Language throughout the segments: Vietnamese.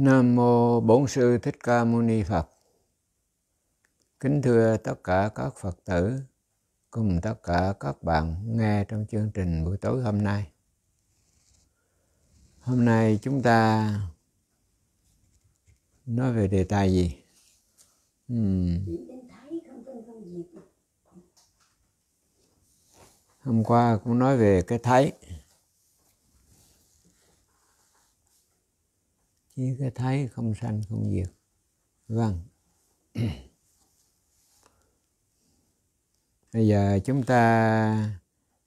Nam mô Bổn sư Thích Ca Mâu Ni Phật. Kính thưa tất cả các Phật tử cùng tất cả các bạn nghe trong chương trình buổi tối hôm nay. Hôm nay chúng ta nói về đề tài gì? Uhm. Hôm qua cũng nói về cái thấy. với cái thấy không sanh không diệt vâng bây giờ chúng ta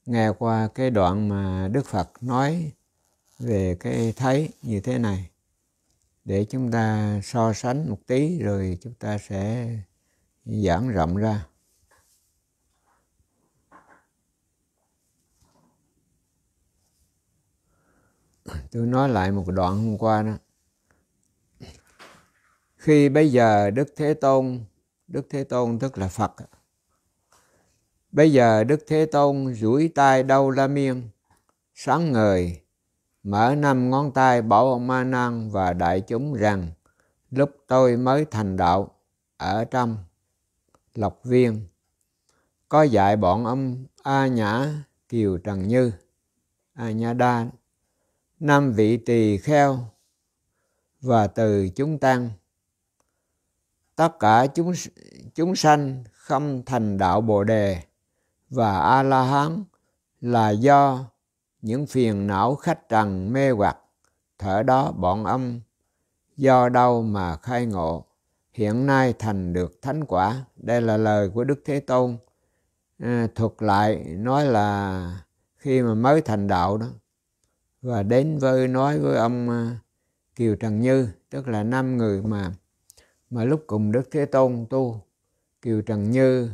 nghe qua cái đoạn mà đức phật nói về cái thấy như thế này để chúng ta so sánh một tí rồi chúng ta sẽ giảng rộng ra tôi nói lại một đoạn hôm qua đó khi bây giờ đức thế tôn đức thế tôn tức là phật bây giờ đức thế tôn duỗi tay đâu la miên sáng ngời mở năm ngón tay bảo ông ma nan và đại chúng rằng lúc tôi mới thành đạo ở trong lộc viên có dạy bọn ông a nhã kiều trần như a nhã đa năm vị tỳ kheo và từ chúng tăng tất cả chúng chúng sanh không thành đạo Bồ đề và A La Hán là do những phiền não khách trần mê hoặc thở đó bọn ông do đâu mà khai ngộ hiện nay thành được thánh quả đây là lời của đức thế tôn à, thuật lại nói là khi mà mới thành đạo đó và đến với nói với ông à, kiều trần như tức là năm người mà mà lúc cùng Đức Thế Tôn tu Kiều Trần Như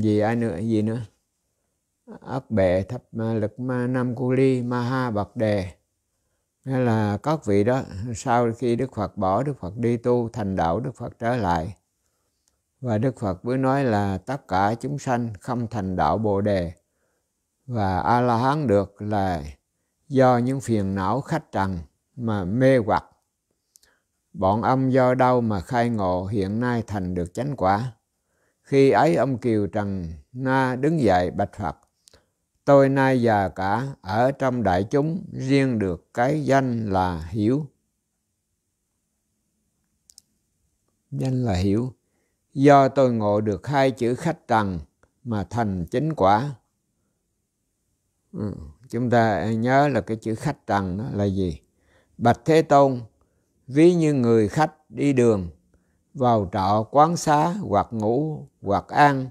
gì ai nữa gì nữa ấp bệ thập ma lực ma nam cu ly ma ha bậc đề nghĩa là các vị đó sau khi đức phật bỏ đức phật đi tu thành đạo đức phật trở lại và đức phật mới nói là tất cả chúng sanh không thành đạo bồ đề và a la hán được là do những phiền não khách trần mà mê hoặc bọn ông do đâu mà khai ngộ hiện nay thành được chánh quả khi ấy ông kiều trần na đứng dậy bạch phật tôi nay già cả ở trong đại chúng riêng được cái danh là hiểu danh là hiểu do tôi ngộ được hai chữ khách trần mà thành chính quả ừ. chúng ta nhớ là cái chữ khách trần đó là gì bạch thế tôn ví như người khách đi đường vào trọ quán xá hoặc ngủ hoặc ăn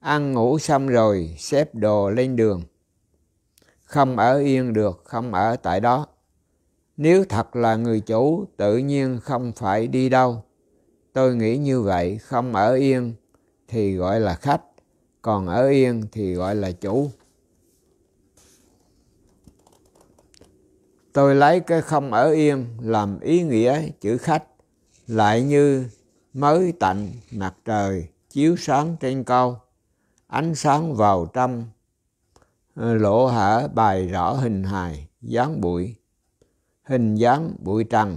ăn ngủ xong rồi xếp đồ lên đường không ở yên được không ở tại đó nếu thật là người chủ tự nhiên không phải đi đâu tôi nghĩ như vậy không ở yên thì gọi là khách còn ở yên thì gọi là chủ tôi lấy cái không ở yên làm ý nghĩa chữ khách lại như mới tạnh mặt trời chiếu sáng trên cao ánh sáng vào trong ờ, lỗ hở bày rõ hình hài dáng bụi hình dáng bụi trần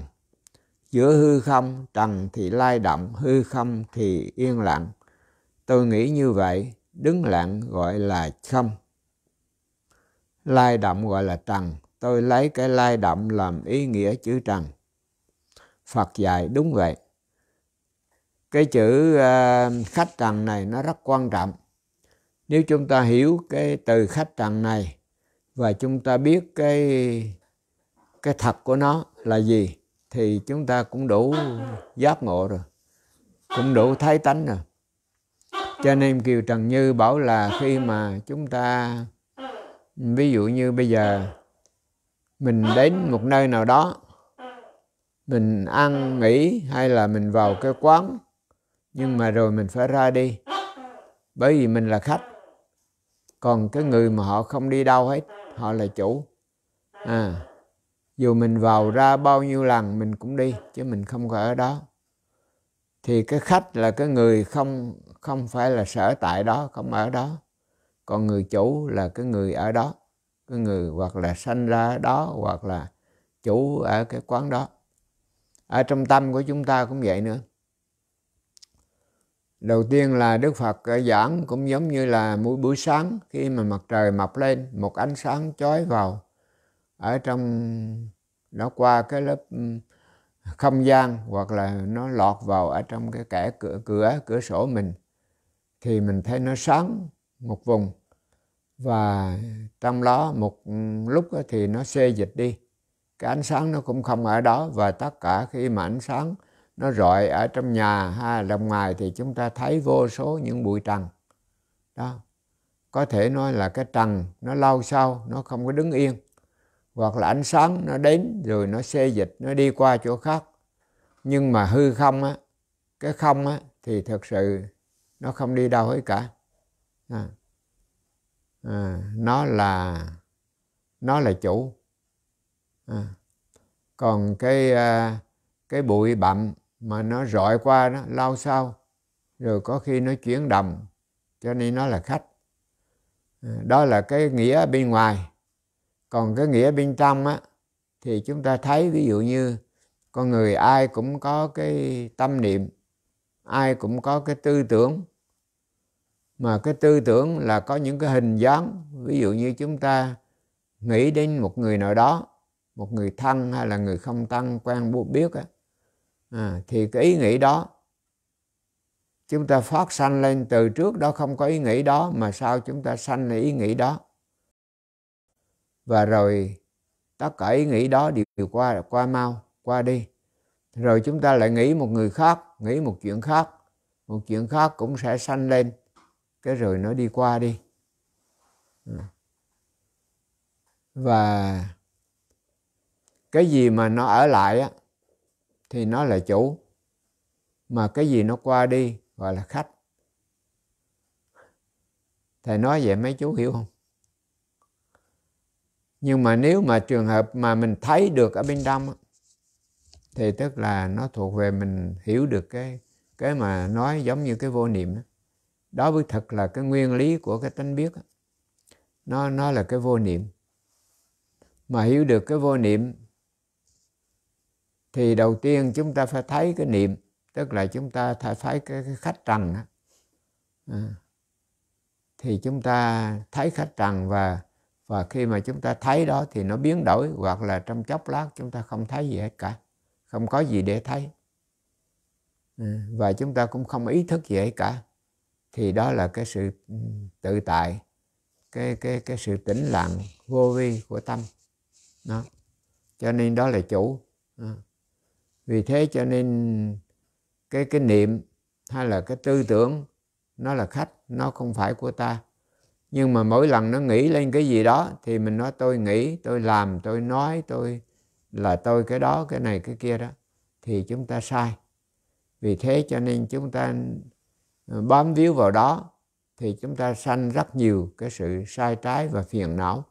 giữa hư không trần thì lai động hư không thì yên lặng tôi nghĩ như vậy đứng lặng gọi là không lai động gọi là trần tôi lấy cái lai đậm làm ý nghĩa chữ trần phật dạy đúng vậy cái chữ à, khách trần này nó rất quan trọng nếu chúng ta hiểu cái từ khách trần này và chúng ta biết cái cái thật của nó là gì thì chúng ta cũng đủ giác ngộ rồi cũng đủ thái tánh rồi cho nên kiều trần như bảo là khi mà chúng ta ví dụ như bây giờ mình đến một nơi nào đó mình ăn nghỉ hay là mình vào cái quán nhưng mà rồi mình phải ra đi bởi vì mình là khách còn cái người mà họ không đi đâu hết họ là chủ à dù mình vào ra bao nhiêu lần mình cũng đi chứ mình không có ở đó thì cái khách là cái người không không phải là sở tại đó không ở đó còn người chủ là cái người ở đó cái người hoặc là sanh ra đó hoặc là chủ ở cái quán đó ở trong tâm của chúng ta cũng vậy nữa đầu tiên là đức phật giảng cũng giống như là mỗi buổi sáng khi mà mặt trời mọc lên một ánh sáng chói vào ở trong nó qua cái lớp không gian hoặc là nó lọt vào ở trong cái kẻ cửa cửa cửa sổ mình thì mình thấy nó sáng một vùng và trong đó một lúc thì nó xê dịch đi cái ánh sáng nó cũng không ở đó và tất cả khi mà ánh sáng nó rọi ở trong nhà ha đồng ngoài thì chúng ta thấy vô số những bụi trần đó có thể nói là cái trần nó lâu sau nó không có đứng yên hoặc là ánh sáng nó đến rồi nó xê dịch nó đi qua chỗ khác nhưng mà hư không á cái không á thì thật sự nó không đi đâu hết cả à à, nó là nó là chủ à, còn cái à, cái bụi bặm mà nó rọi qua nó lao sao rồi có khi nó chuyển đầm cho nên nó là khách à, đó là cái nghĩa bên ngoài còn cái nghĩa bên trong á thì chúng ta thấy ví dụ như con người ai cũng có cái tâm niệm ai cũng có cái tư tưởng mà cái tư tưởng là có những cái hình dáng ví dụ như chúng ta nghĩ đến một người nào đó một người thân hay là người không thân quen biết á, à, thì cái ý nghĩ đó chúng ta phát sanh lên từ trước đó không có ý nghĩ đó mà sao chúng ta sanh là ý nghĩ đó và rồi tất cả ý nghĩ đó đều qua qua mau qua đi rồi chúng ta lại nghĩ một người khác nghĩ một chuyện khác một chuyện khác cũng sẽ sanh lên cái rồi nó đi qua đi và cái gì mà nó ở lại á, thì nó là chủ mà cái gì nó qua đi gọi là khách thầy nói vậy mấy chú hiểu không nhưng mà nếu mà trường hợp mà mình thấy được ở bên trong thì tức là nó thuộc về mình hiểu được cái cái mà nói giống như cái vô niệm đó đó với thật là cái nguyên lý của cái tánh biết nó nó là cái vô niệm mà hiểu được cái vô niệm thì đầu tiên chúng ta phải thấy cái niệm tức là chúng ta phải cái, cái khách trần à. thì chúng ta thấy khách trần và và khi mà chúng ta thấy đó thì nó biến đổi hoặc là trong chốc lát chúng ta không thấy gì hết cả không có gì để thấy à. và chúng ta cũng không ý thức gì hết cả thì đó là cái sự ừ, tự tại cái cái cái sự tĩnh lặng vô vi của tâm đó. cho nên đó là chủ đó. vì thế cho nên cái cái niệm hay là cái tư tưởng nó là khách nó không phải của ta nhưng mà mỗi lần nó nghĩ lên cái gì đó thì mình nói tôi nghĩ tôi làm tôi nói tôi là tôi cái đó cái này cái kia đó thì chúng ta sai vì thế cho nên chúng ta Ừ, bám víu vào đó thì chúng ta sanh rất nhiều cái sự sai trái và phiền não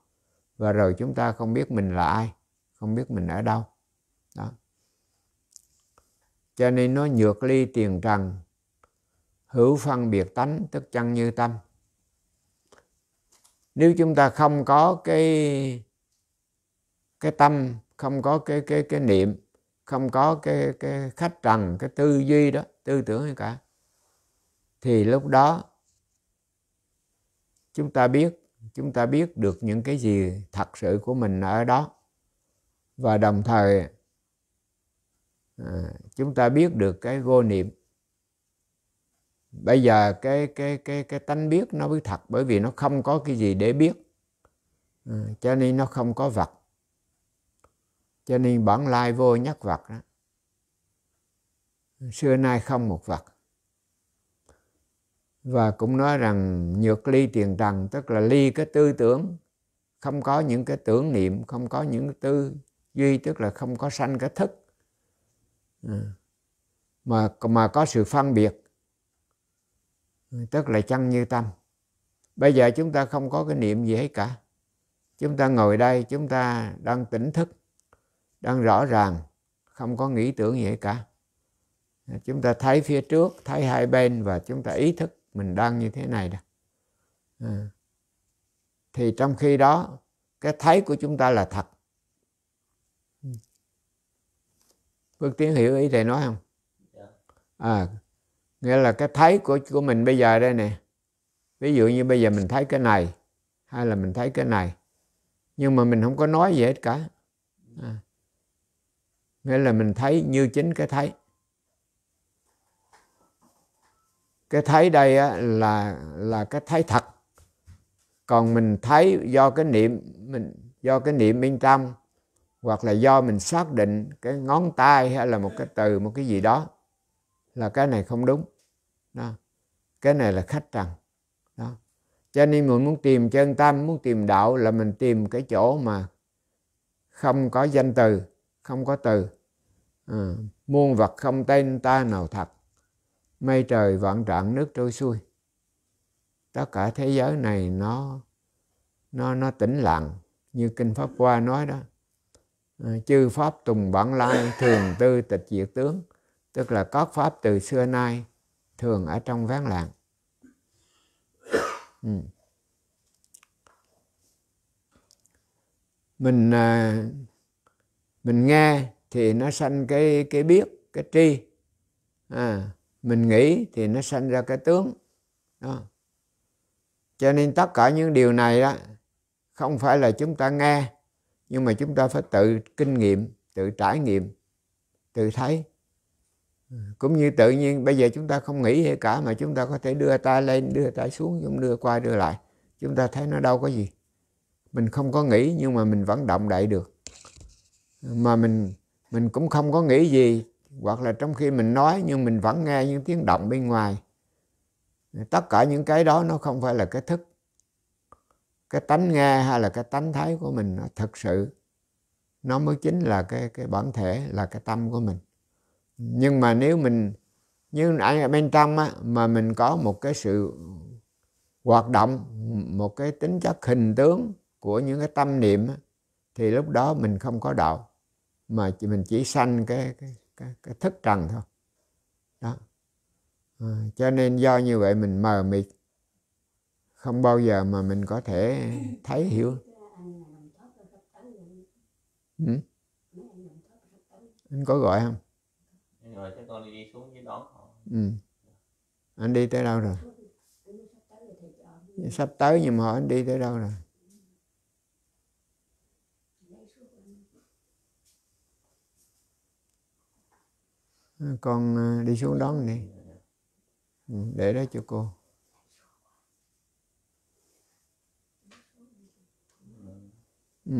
và rồi chúng ta không biết mình là ai không biết mình ở đâu đó cho nên nó nhược ly tiền trần hữu phân biệt tánh tức chân như tâm nếu chúng ta không có cái cái tâm không có cái cái cái niệm không có cái cái khách trần cái tư duy đó tư tưởng hay cả thì lúc đó chúng ta biết chúng ta biết được những cái gì thật sự của mình ở đó và đồng thời à, chúng ta biết được cái vô niệm bây giờ cái cái cái cái tánh biết nó mới thật bởi vì nó không có cái gì để biết à, cho nên nó không có vật cho nên bản lai vô nhắc vật đó xưa nay không một vật và cũng nói rằng nhược ly tiền trần tức là ly cái tư tưởng không có những cái tưởng niệm không có những cái tư duy tức là không có sanh cái thức à. mà mà có sự phân biệt tức là chân như tâm bây giờ chúng ta không có cái niệm gì hết cả chúng ta ngồi đây chúng ta đang tỉnh thức đang rõ ràng không có nghĩ tưởng gì hết cả chúng ta thấy phía trước thấy hai bên và chúng ta ý thức mình đang như thế này đó, à. thì trong khi đó cái thấy của chúng ta là thật ừ. Phước Tiến hiểu ý thầy nói không? Dạ. À, nghĩa là cái thấy của của mình bây giờ đây nè ví dụ như bây giờ mình thấy cái này hay là mình thấy cái này nhưng mà mình không có nói gì hết cả à, nghĩa là mình thấy như chính cái thấy cái thấy đây á, là là cái thấy thật còn mình thấy do cái niệm mình do cái niệm bên trong hoặc là do mình xác định cái ngón tay hay là một cái từ một cái gì đó là cái này không đúng đó. cái này là khách trần đó cho nên mình muốn tìm chân tâm muốn tìm đạo là mình tìm cái chỗ mà không có danh từ không có từ à, muôn vật không tên ta nào thật mây trời vạn trạng nước trôi xuôi tất cả thế giới này nó nó nó tĩnh lặng như kinh pháp hoa nói đó à, chư pháp tùng bản lai thường tư tịch diệt tướng tức là các pháp từ xưa nay thường ở trong ván lặng ừ. mình à, mình nghe thì nó sanh cái cái biết cái tri à, mình nghĩ thì nó sanh ra cái tướng đó. cho nên tất cả những điều này đó không phải là chúng ta nghe nhưng mà chúng ta phải tự kinh nghiệm tự trải nghiệm tự thấy cũng như tự nhiên bây giờ chúng ta không nghĩ gì cả mà chúng ta có thể đưa tay lên đưa tay xuống chúng đưa qua đưa lại chúng ta thấy nó đâu có gì mình không có nghĩ nhưng mà mình vẫn động đậy được mà mình mình cũng không có nghĩ gì hoặc là trong khi mình nói nhưng mình vẫn nghe những tiếng động bên ngoài tất cả những cái đó nó không phải là cái thức cái tánh nghe hay là cái tánh thấy của mình thật sự nó mới chính là cái cái bản thể là cái tâm của mình nhưng mà nếu mình như ở bên trong á, mà mình có một cái sự hoạt động một cái tính chất hình tướng của những cái tâm niệm á, thì lúc đó mình không có đạo mà mình chỉ sanh cái, cái cái, cái thất trần thôi đó à, cho nên do như vậy mình mờ mịt không bao giờ mà mình có thể thấy hiểu ừ? anh có gọi không rồi chắc con đi xuống dưới đó ừ. anh đi tới đâu rồi sắp tới nhưng mà anh đi tới đâu rồi con ờ, đi xuống đón đi ừ, để đó cho cô ừ,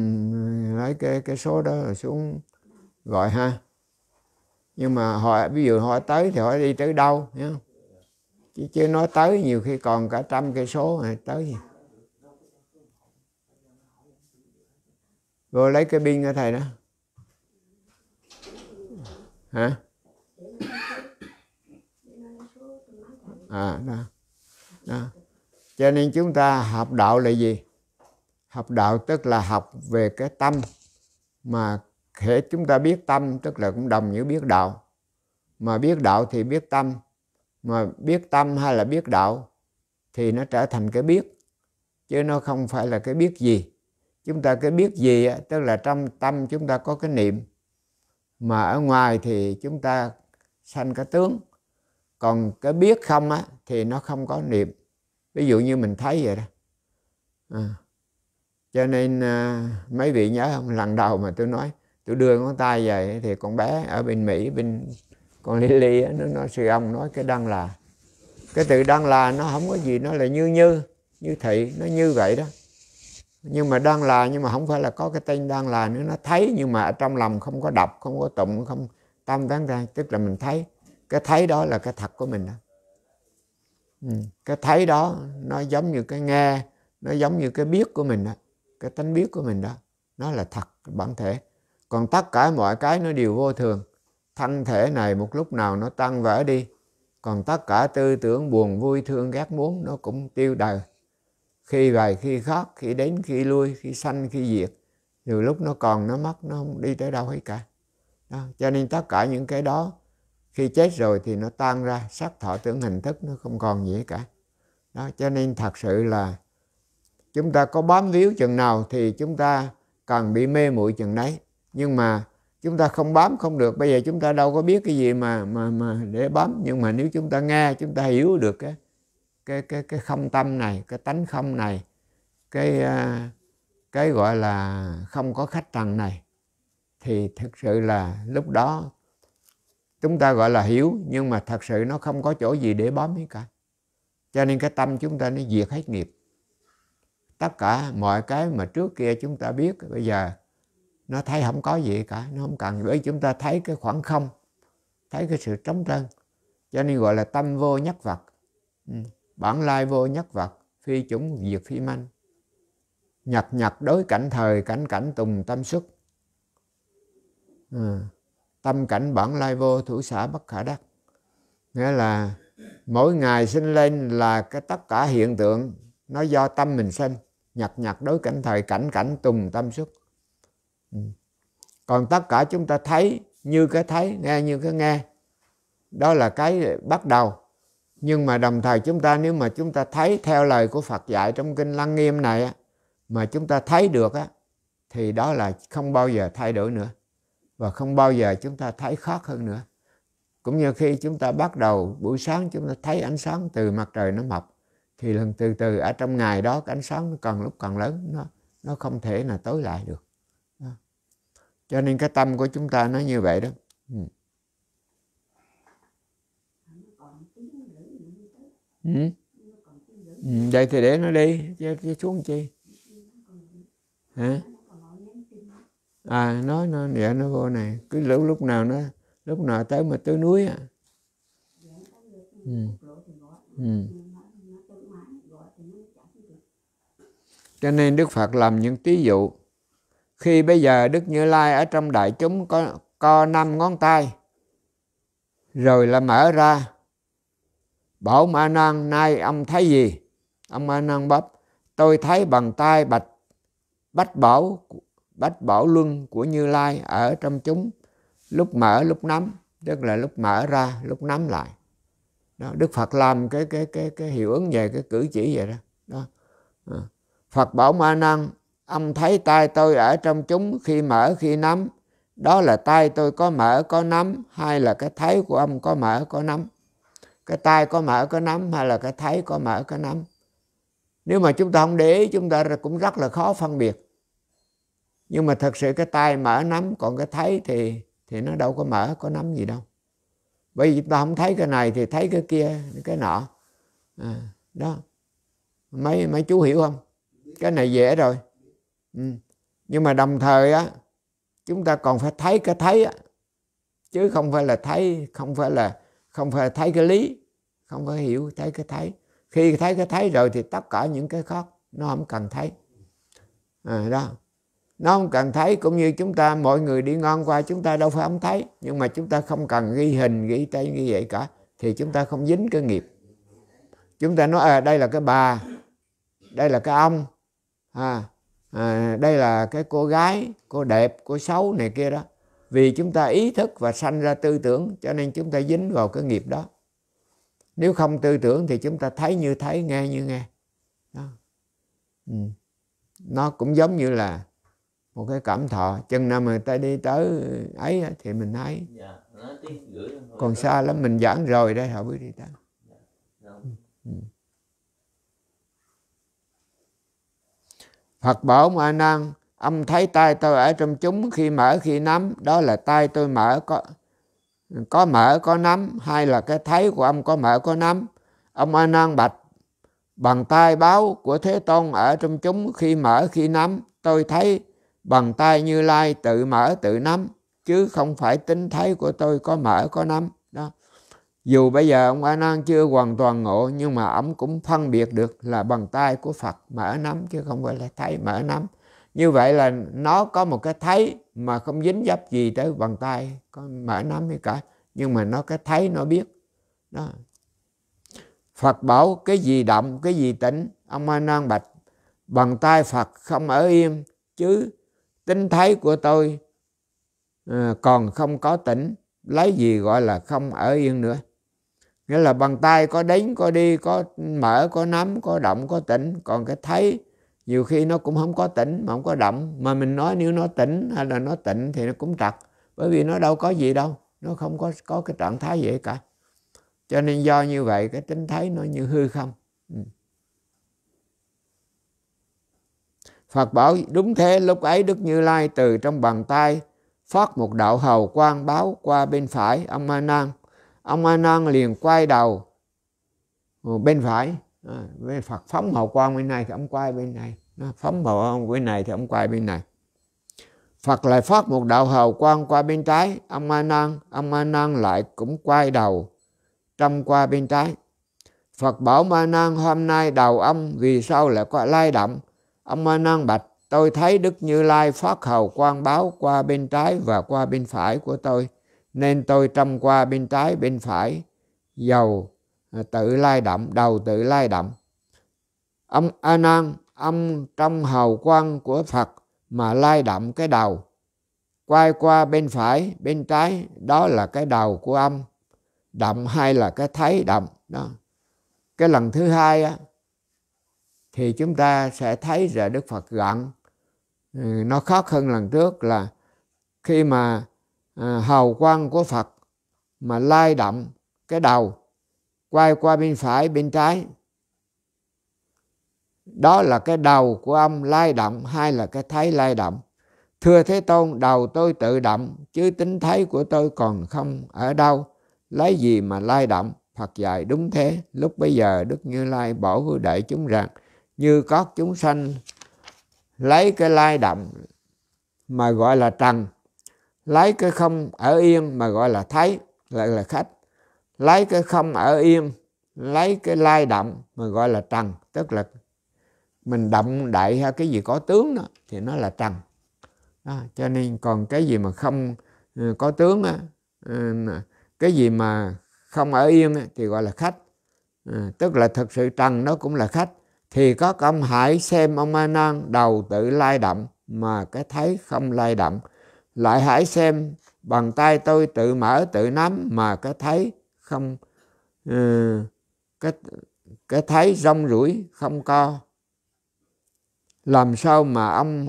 lấy cái cái số đó rồi xuống gọi ha nhưng mà hỏi ví dụ hỏi tới thì hỏi đi tới đâu nhá chứ chứ nói tới nhiều khi còn cả trăm cây số rồi tới gì rồi lấy cái pin ở thầy đó hả à đó. đó cho nên chúng ta học đạo là gì học đạo tức là học về cái tâm mà khi chúng ta biết tâm tức là cũng đồng nghĩa biết đạo mà biết đạo thì biết tâm mà biết tâm hay là biết đạo thì nó trở thành cái biết chứ nó không phải là cái biết gì chúng ta cái biết gì tức là trong tâm chúng ta có cái niệm mà ở ngoài thì chúng ta sanh cái tướng còn cái biết không á thì nó không có niệm ví dụ như mình thấy vậy đó à. cho nên à, mấy vị nhớ không lần đầu mà tôi nói tôi đưa ngón tay về thì con bé ở bên mỹ bên con lily á nó nói sư ông nói cái đăng là cái từ đăng là nó không có gì nó là như như như thị nó như vậy đó nhưng mà Đăng là nhưng mà không phải là có cái tên Đăng là nữa nó thấy nhưng mà ở trong lòng không có đọc không có tụng không tâm tán ra tức là mình thấy cái thấy đó là cái thật của mình đó ừ. cái thấy đó nó giống như cái nghe nó giống như cái biết của mình đó cái tánh biết của mình đó nó là thật bản thể còn tất cả mọi cái nó đều vô thường thân thể này một lúc nào nó tăng vỡ đi còn tất cả tư tưởng buồn vui thương ghét muốn nó cũng tiêu đời khi về khi khóc khi đến khi lui khi sanh khi diệt dù lúc nó còn nó mất nó không đi tới đâu hết cả đó. cho nên tất cả những cái đó khi chết rồi thì nó tan ra sắc thọ tưởng hình thức nó không còn gì cả đó cho nên thật sự là chúng ta có bám víu chừng nào thì chúng ta cần bị mê muội chừng đấy nhưng mà chúng ta không bám không được bây giờ chúng ta đâu có biết cái gì mà mà mà để bám nhưng mà nếu chúng ta nghe chúng ta hiểu được cái cái cái cái không tâm này cái tánh không này cái à, cái gọi là không có khách trần này thì thật sự là lúc đó chúng ta gọi là hiểu nhưng mà thật sự nó không có chỗ gì để bám hết cả cho nên cái tâm chúng ta nó diệt hết nghiệp tất cả mọi cái mà trước kia chúng ta biết bây giờ nó thấy không có gì cả nó không cần bởi chúng ta thấy cái khoảng không thấy cái sự trống trơn cho nên gọi là tâm vô nhất vật ừ, bản lai vô nhất vật phi chúng diệt phi manh nhật nhật đối cảnh thời cảnh cảnh tùng tâm xuất Ừ. tâm cảnh bản lai vô thủ xã bất khả đắc nghĩa là mỗi ngày sinh lên là cái tất cả hiện tượng nó do tâm mình sinh nhặt nhặt đối cảnh thời cảnh cảnh tùng tâm xuất ừ. còn tất cả chúng ta thấy như cái thấy nghe như cái nghe đó là cái bắt đầu nhưng mà đồng thời chúng ta nếu mà chúng ta thấy theo lời của Phật dạy trong kinh Lăng Nghiêm này mà chúng ta thấy được á thì đó là không bao giờ thay đổi nữa và không bao giờ chúng ta thấy khó hơn nữa cũng như khi chúng ta bắt đầu buổi sáng chúng ta thấy ánh sáng từ mặt trời nó mọc thì lần từ từ ở trong ngày đó cái ánh sáng nó càng lúc càng lớn nó nó không thể là tối lại được đó. cho nên cái tâm của chúng ta nó như vậy đó ừ. Ừ. Ừ, vậy thì để nó đi chứ, chứ xuống chi hả à nó nó dạ nó vô này cứ lúc lúc nào nó lúc nào tới mà tới núi à cho nên đức phật làm những tí dụ khi bây giờ đức như lai ở trong đại chúng có co năm ngón tay rồi là mở ra bảo ma Năng nay ông thấy gì ông ma Năng bắp tôi thấy bằng tay bạch bách bảo bách bảo luân của Như Lai ở trong chúng lúc mở lúc nắm tức là lúc mở ra lúc nắm lại đó, Đức Phật làm cái cái cái cái hiệu ứng về cái cử chỉ vậy đó, đó. À. Phật bảo Ma Năng ông thấy tay tôi ở trong chúng khi mở khi nắm đó là tay tôi có mở có nắm hay là cái thấy của ông có mở có nắm cái tay có mở có nắm hay là cái thấy có mở có nắm nếu mà chúng ta không để ý chúng ta cũng rất là khó phân biệt nhưng mà thật sự cái tay mở nắm còn cái thấy thì thì nó đâu có mở có nắm gì đâu bởi vì ta không thấy cái này thì thấy cái kia cái nọ à, đó mấy mấy chú hiểu không cái này dễ rồi ừ. nhưng mà đồng thời á chúng ta còn phải thấy cái thấy á chứ không phải là thấy không phải là không phải thấy cái lý không phải hiểu thấy cái thấy khi thấy cái thấy rồi thì tất cả những cái khác nó không cần thấy à, đó nó không cần thấy cũng như chúng ta mọi người đi ngon qua chúng ta đâu phải không thấy nhưng mà chúng ta không cần ghi hình ghi tay ghi vậy cả thì chúng ta không dính cái nghiệp chúng ta nói à, đây là cái bà đây là cái ông à, à, đây là cái cô gái cô đẹp cô xấu này kia đó vì chúng ta ý thức và sanh ra tư tưởng cho nên chúng ta dính vào cái nghiệp đó nếu không tư tưởng thì chúng ta thấy như thấy nghe như nghe đó. Ừ. nó cũng giống như là một cái cảm thọ chân nào mà ta đi tới ấy thì mình dạ, thấy còn xa lắm mình giảng rồi đây họ biết đi ta. Dạ, dạ. Ừ. Phật bảo Ma Nan ông thấy tay tôi ở trong chúng khi mở khi nắm đó là tay tôi mở có có mở có nắm hay là cái thấy của ông có mở có nắm ông A Nan bạch bằng tay báo của Thế Tôn ở trong chúng khi mở khi nắm tôi thấy bằng tay như lai tự mở tự nắm chứ không phải tính thấy của tôi có mở có nắm đó dù bây giờ ông a nan chưa hoàn toàn ngộ nhưng mà ông cũng phân biệt được là bàn tay của phật mở nắm chứ không phải là thấy mở nắm như vậy là nó có một cái thấy mà không dính dấp gì tới bàn tay có mở nắm hay cả nhưng mà nó cái thấy nó biết đó phật bảo cái gì động cái gì tỉnh ông a nan bạch bàn tay phật không ở yên chứ tính thấy của tôi ờ, còn không có tỉnh lấy gì gọi là không ở yên nữa nghĩa là bằng tay có đánh có đi có mở có nắm có động có tỉnh còn cái thấy nhiều khi nó cũng không có tỉnh mà không có động mà mình nói nếu nó tỉnh hay là nó tỉnh thì nó cũng trật bởi vì nó đâu có gì đâu nó không có có cái trạng thái vậy cả cho nên do như vậy cái tính thấy nó như hư không ừ. Phật bảo đúng thế lúc ấy Đức Như Lai từ trong bàn tay phát một đạo hầu quang báo qua bên phải ông A Nan. Ông A Nan liền quay đầu ờ, bên phải, với ờ, Phật phóng hầu quang bên này thì ông quay bên này, nó phóng hầu quang bên này thì ông quay bên này. Phật lại phát một đạo hầu quang qua bên trái, ông A Nan, ông A Nan lại cũng quay đầu trong qua bên trái. Phật bảo Ma Nan hôm nay đầu ông vì sao lại có lai động? Ông a Nan bạch, tôi thấy Đức Như Lai phát hầu quan báo qua bên trái và qua bên phải của tôi, nên tôi trông qua bên trái bên phải, dầu à, tự lai động, đầu tự lai động. Ông A Nan, ông trong hầu quan của Phật mà lai động cái đầu, quay qua bên phải, bên trái, đó là cái đầu của ông, động hay là cái thấy động đó. Cái lần thứ hai á, thì chúng ta sẽ thấy rằng Đức Phật gặn ừ, nó khác hơn lần trước là khi mà à, hào quang của Phật mà lai động cái đầu quay qua bên phải bên trái đó là cái đầu của ông lai động hay là cái thấy lai động thưa thế tôn đầu tôi tự động chứ tính thấy của tôi còn không ở đâu lấy gì mà lai động phật dạy đúng thế lúc bây giờ đức như lai bảo với đại chúng rằng như có chúng sanh lấy cái lai động mà gọi là trần lấy cái không ở yên mà gọi là thấy lại là khách lấy cái không ở yên lấy cái lai động mà gọi là trần tức là mình động đậy hay cái gì có tướng đó thì nó là trần đó, cho nên còn cái gì mà không ừ, có tướng đó, ừ, cái gì mà không ở yên thì gọi là khách ừ, tức là thực sự trần nó cũng là khách thì các ông hãy xem ông a nan đầu tự lai động mà cái thấy không lai động lại hãy xem bằng tay tôi tự mở tự nắm mà cái thấy không ừ, cái cái thấy rong rủi không co làm sao mà ông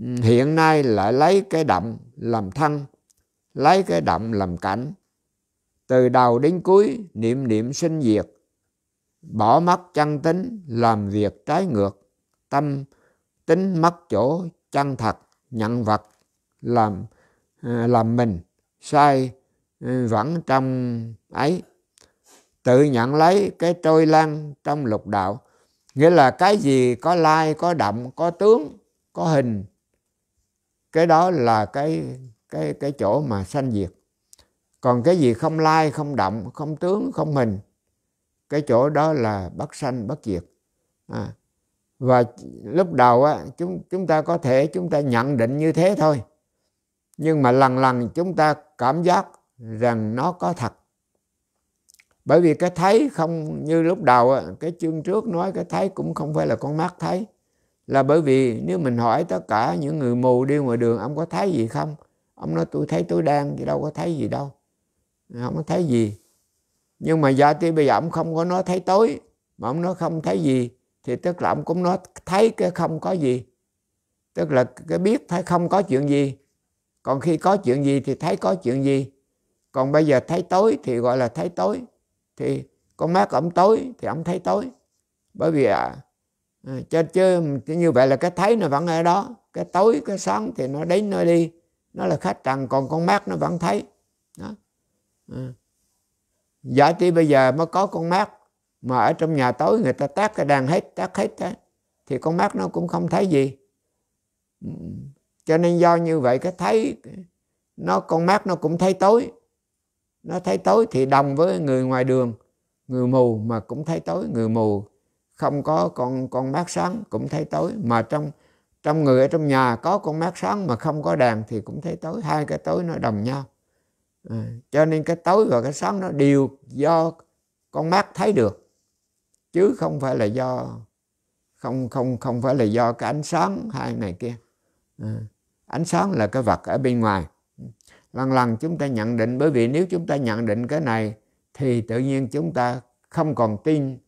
ừ, hiện nay lại lấy cái đậm làm thân lấy cái đậm làm cảnh từ đầu đến cuối niệm niệm sinh diệt bỏ mất chân tính làm việc trái ngược tâm tính mất chỗ chân thật nhận vật làm à, làm mình sai ừ, vẫn trong ấy tự nhận lấy cái trôi lan trong lục đạo nghĩa là cái gì có lai có động có tướng có hình cái đó là cái cái cái chỗ mà sanh diệt còn cái gì không lai không động không tướng không hình cái chỗ đó là bất sanh bất diệt à, và lúc đầu á, chúng chúng ta có thể chúng ta nhận định như thế thôi nhưng mà lần lần chúng ta cảm giác rằng nó có thật bởi vì cái thấy không như lúc đầu á, cái chương trước nói cái thấy cũng không phải là con mắt thấy là bởi vì nếu mình hỏi tất cả những người mù đi ngoài đường ông có thấy gì không ông nói tôi thấy tôi đang thì đâu có thấy gì đâu không có thấy gì nhưng mà do tí bây giờ ông không có nói thấy tối mà ông nói không thấy gì thì tức là ông cũng nói thấy cái không có gì tức là cái biết thấy không có chuyện gì còn khi có chuyện gì thì thấy có chuyện gì còn bây giờ thấy tối thì gọi là thấy tối thì con mắt ông tối thì ông thấy tối bởi vì à, à, cho chứ như vậy là cái thấy nó vẫn ở đó cái tối cái sáng thì nó đến nó đi nó là khách trần còn con mắt nó vẫn thấy đó à giả tỷ bây giờ mới có con mắt mà ở trong nhà tối người ta tát cái đàn hết tát hết đấy thì con mắt nó cũng không thấy gì cho nên do như vậy cái thấy nó con mắt nó cũng thấy tối nó thấy tối thì đồng với người ngoài đường người mù mà cũng thấy tối người mù không có con con mắt sáng cũng thấy tối mà trong trong người ở trong nhà có con mắt sáng mà không có đèn thì cũng thấy tối hai cái tối nó đồng nhau Ừ, cho nên cái tối và cái sáng nó đều do con mắt thấy được chứ không phải là do không không không phải là do cái ánh sáng hai này kia ừ, ánh sáng là cái vật ở bên ngoài lần lần chúng ta nhận định bởi vì nếu chúng ta nhận định cái này thì tự nhiên chúng ta không còn tin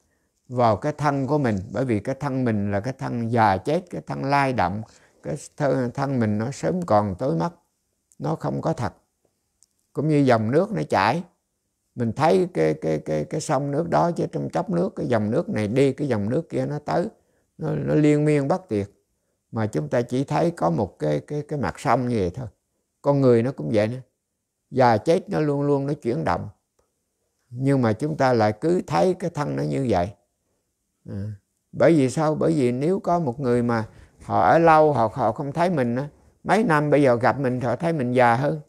vào cái thân của mình bởi vì cái thân mình là cái thân già chết cái thân lai động cái thân mình nó sớm còn tối mất nó không có thật cũng như dòng nước nó chảy mình thấy cái cái cái cái sông nước đó chứ trong chốc nước cái dòng nước này đi cái dòng nước kia nó tới nó, nó liên miên bất tuyệt mà chúng ta chỉ thấy có một cái cái cái mặt sông như vậy thôi con người nó cũng vậy nữa già chết nó luôn luôn nó chuyển động nhưng mà chúng ta lại cứ thấy cái thân nó như vậy à. bởi vì sao bởi vì nếu có một người mà họ ở lâu họ họ không thấy mình á mấy năm bây giờ gặp mình họ thấy mình già hơn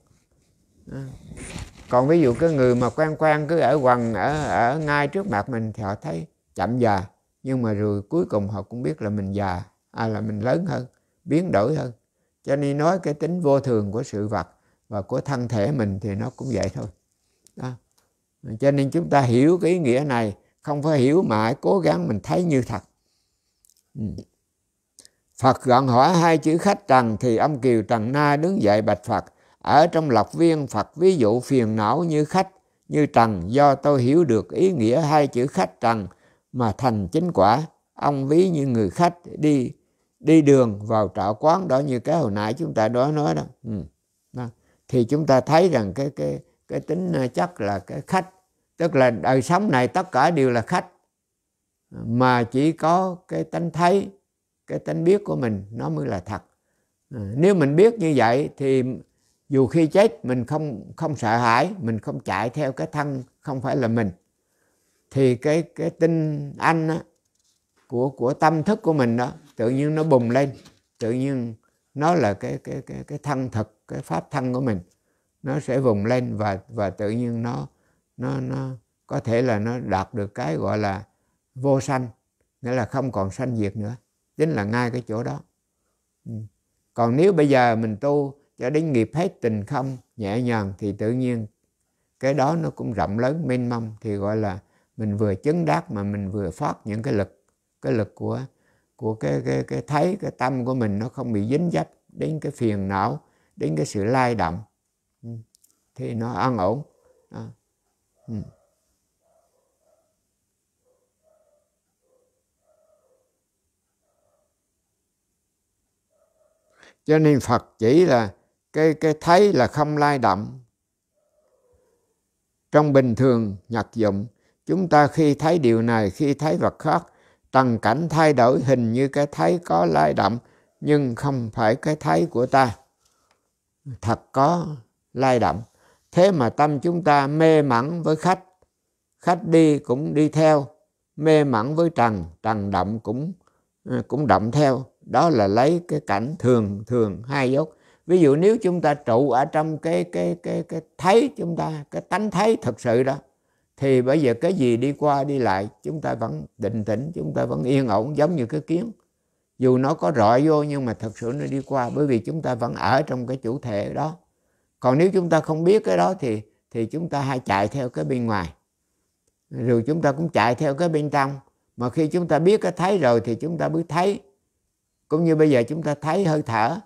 còn ví dụ cái người mà quan quan cứ ở quần ở ở ngay trước mặt mình thì họ thấy chậm già nhưng mà rồi cuối cùng họ cũng biết là mình già à là mình lớn hơn biến đổi hơn cho nên nói cái tính vô thường của sự vật và của thân thể mình thì nó cũng vậy thôi đó. cho nên chúng ta hiểu cái ý nghĩa này không phải hiểu mãi cố gắng mình thấy như thật ừ. Phật gọn hỏi hai chữ khách trần thì ông Kiều Trần Na đứng dậy bạch Phật ở trong lọc viên Phật ví dụ phiền não như khách, như trần do tôi hiểu được ý nghĩa hai chữ khách trần mà thành chính quả. Ông ví như người khách đi đi đường vào trọ quán đó như cái hồi nãy chúng ta đó nói đó. Ừ. đó. Thì chúng ta thấy rằng cái cái cái tính chất là cái khách tức là đời sống này tất cả đều là khách mà chỉ có cái tánh thấy cái tánh biết của mình nó mới là thật à, nếu mình biết như vậy thì dù khi chết mình không không sợ hãi mình không chạy theo cái thân không phải là mình thì cái cái tinh anh á, của của tâm thức của mình đó tự nhiên nó bùng lên tự nhiên nó là cái cái cái cái thân thật cái pháp thân của mình nó sẽ vùng lên và và tự nhiên nó nó nó có thể là nó đạt được cái gọi là vô sanh nghĩa là không còn sanh diệt nữa chính là ngay cái chỗ đó ừ. còn nếu bây giờ mình tu cho đến nghiệp hết tình không nhẹ nhàng thì tự nhiên cái đó nó cũng rộng lớn mênh mông thì gọi là mình vừa chấn đắc mà mình vừa phát những cái lực cái lực của của cái cái cái thấy cái tâm của mình nó không bị dính dấp đến cái phiền não đến cái sự lai động ừ, thì nó an ổn à. Ừ. cho nên phật chỉ là cái cái thấy là không lai động trong bình thường nhật dụng chúng ta khi thấy điều này khi thấy vật khác tầng cảnh thay đổi hình như cái thấy có lai động nhưng không phải cái thấy của ta thật có lai động thế mà tâm chúng ta mê mẩn với khách khách đi cũng đi theo mê mẩn với trần trần động cũng ờ, cũng động theo đó là lấy cái cảnh thường thường hai dốt ví dụ nếu chúng ta trụ ở trong cái cái cái cái thấy chúng ta cái tánh thấy thật sự đó thì bây giờ cái gì đi qua đi lại chúng ta vẫn định tĩnh chúng ta vẫn yên ổn giống như cái kiến dù nó có rọi vô nhưng mà thật sự nó đi qua bởi vì chúng ta vẫn ở trong cái chủ thể đó còn nếu chúng ta không biết cái đó thì thì chúng ta hay chạy theo cái bên ngoài rồi chúng ta cũng chạy theo cái bên trong mà khi chúng ta biết cái thấy rồi thì chúng ta mới thấy cũng như bây giờ chúng ta thấy hơi thở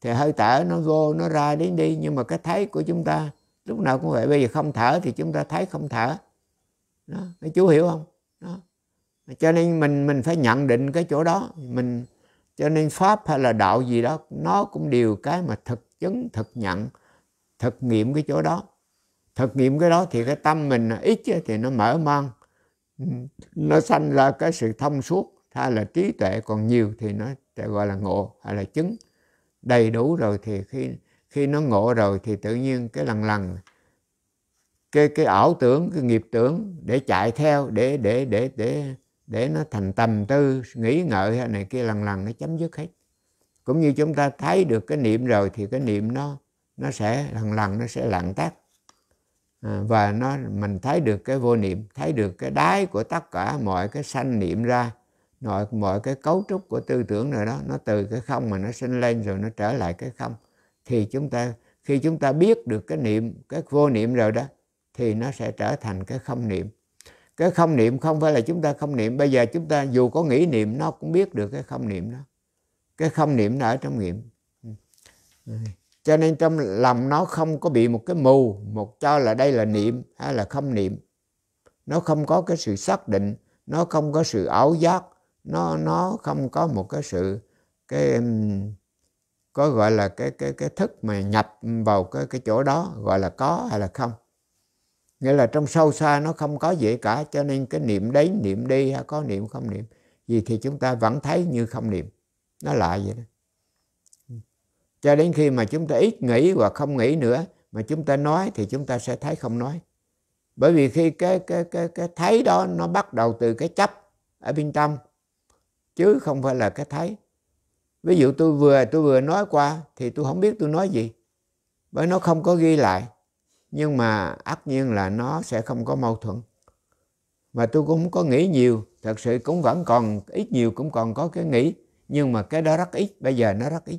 thì hơi thở nó vô nó ra đến đi nhưng mà cái thấy của chúng ta lúc nào cũng vậy bây giờ không thở thì chúng ta thấy không thở đó mấy chú hiểu không đó cho nên mình mình phải nhận định cái chỗ đó mình cho nên pháp hay là đạo gì đó nó cũng đều cái mà thực chứng thực nhận thực nghiệm cái chỗ đó thực nghiệm cái đó thì cái tâm mình ít thì nó mở mang nó sanh ra cái sự thông suốt hay là trí tuệ còn nhiều thì nó gọi là ngộ hay là chứng đầy đủ rồi thì khi khi nó ngộ rồi thì tự nhiên cái lần lần cái cái ảo tưởng cái nghiệp tưởng để chạy theo để để để để để nó thành tầm tư nghĩ ngợi hay này kia lần lần nó chấm dứt hết cũng như chúng ta thấy được cái niệm rồi thì cái niệm nó nó sẽ lần lần nó sẽ lặng tắt à, và nó mình thấy được cái vô niệm thấy được cái đáy của tất cả mọi cái sanh niệm ra mọi mọi cái cấu trúc của tư tưởng rồi đó nó từ cái không mà nó sinh lên rồi nó trở lại cái không thì chúng ta khi chúng ta biết được cái niệm cái vô niệm rồi đó thì nó sẽ trở thành cái không niệm cái không niệm không phải là chúng ta không niệm bây giờ chúng ta dù có nghĩ niệm nó cũng biết được cái không niệm đó cái không niệm nó ở trong niệm cho nên trong lòng nó không có bị một cái mù một cho là đây là niệm hay là không niệm nó không có cái sự xác định nó không có sự ảo giác nó nó không có một cái sự cái có gọi là cái cái cái thức mà nhập vào cái cái chỗ đó gọi là có hay là không nghĩa là trong sâu xa nó không có gì cả cho nên cái niệm đấy niệm đi hay có niệm không niệm gì thì chúng ta vẫn thấy như không niệm nó lại vậy đó cho đến khi mà chúng ta ít nghĩ và không nghĩ nữa mà chúng ta nói thì chúng ta sẽ thấy không nói bởi vì khi cái cái cái cái thấy đó nó bắt đầu từ cái chấp ở bên trong chứ không phải là cái thấy ví dụ tôi vừa tôi vừa nói qua thì tôi không biết tôi nói gì bởi nó không có ghi lại nhưng mà ắt nhiên là nó sẽ không có mâu thuẫn mà tôi cũng có nghĩ nhiều thật sự cũng vẫn còn ít nhiều cũng còn có cái nghĩ nhưng mà cái đó rất ít bây giờ nó rất ít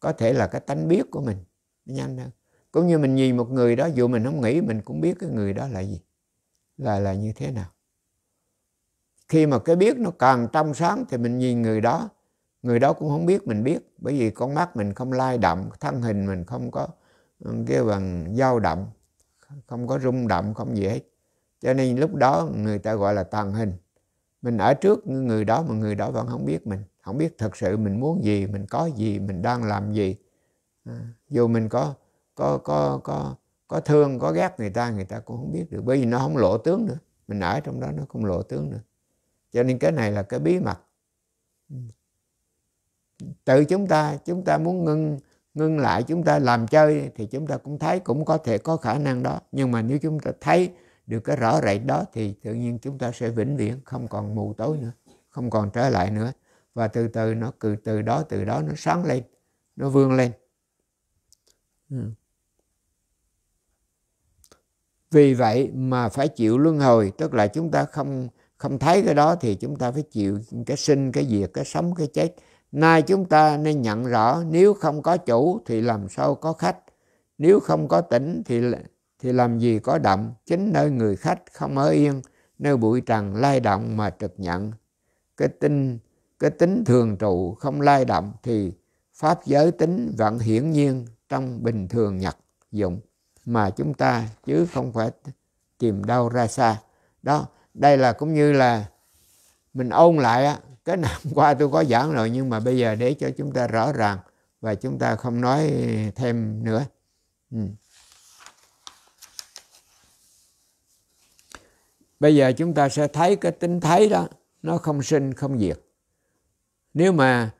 có thể là cái tánh biết của mình nhanh hơn cũng như mình nhìn một người đó dù mình không nghĩ mình cũng biết cái người đó là gì là là như thế nào khi mà cái biết nó càng trong sáng thì mình nhìn người đó người đó cũng không biết mình biết bởi vì con mắt mình không lai động thân hình mình không có kêu bằng dao động không có rung động không gì hết cho nên lúc đó người ta gọi là tàn hình mình ở trước người đó mà người đó vẫn không biết mình không biết thật sự mình muốn gì mình có gì mình đang làm gì à, dù mình có có có có có thương có ghét người ta người ta cũng không biết được bởi vì nó không lộ tướng nữa mình ở trong đó nó không lộ tướng nữa cho nên cái này là cái bí mật tự chúng ta chúng ta muốn ngưng ngưng lại chúng ta làm chơi thì chúng ta cũng thấy cũng có thể có khả năng đó nhưng mà nếu chúng ta thấy được cái rõ rệt đó thì tự nhiên chúng ta sẽ vĩnh viễn không còn mù tối nữa không còn trở lại nữa và từ từ nó từ từ đó từ đó nó sáng lên nó vươn lên ừ. vì vậy mà phải chịu luân hồi tức là chúng ta không không thấy cái đó thì chúng ta phải chịu cái sinh cái diệt cái sống cái chết nay chúng ta nên nhận rõ nếu không có chủ thì làm sao có khách nếu không có tỉnh thì thì làm gì có động chính nơi người khách không ở yên nơi bụi trần lai động mà trực nhận cái tinh cái tính thường trụ không lai động thì pháp giới tính vẫn hiển nhiên trong bình thường nhật dụng mà chúng ta chứ không phải tìm đâu ra xa đó đây là cũng như là mình ôn lại cái năm qua tôi có giảng rồi nhưng mà bây giờ để cho chúng ta rõ ràng và chúng ta không nói thêm nữa ừ. bây giờ chúng ta sẽ thấy cái tính thấy đó nó không sinh không diệt nếu mà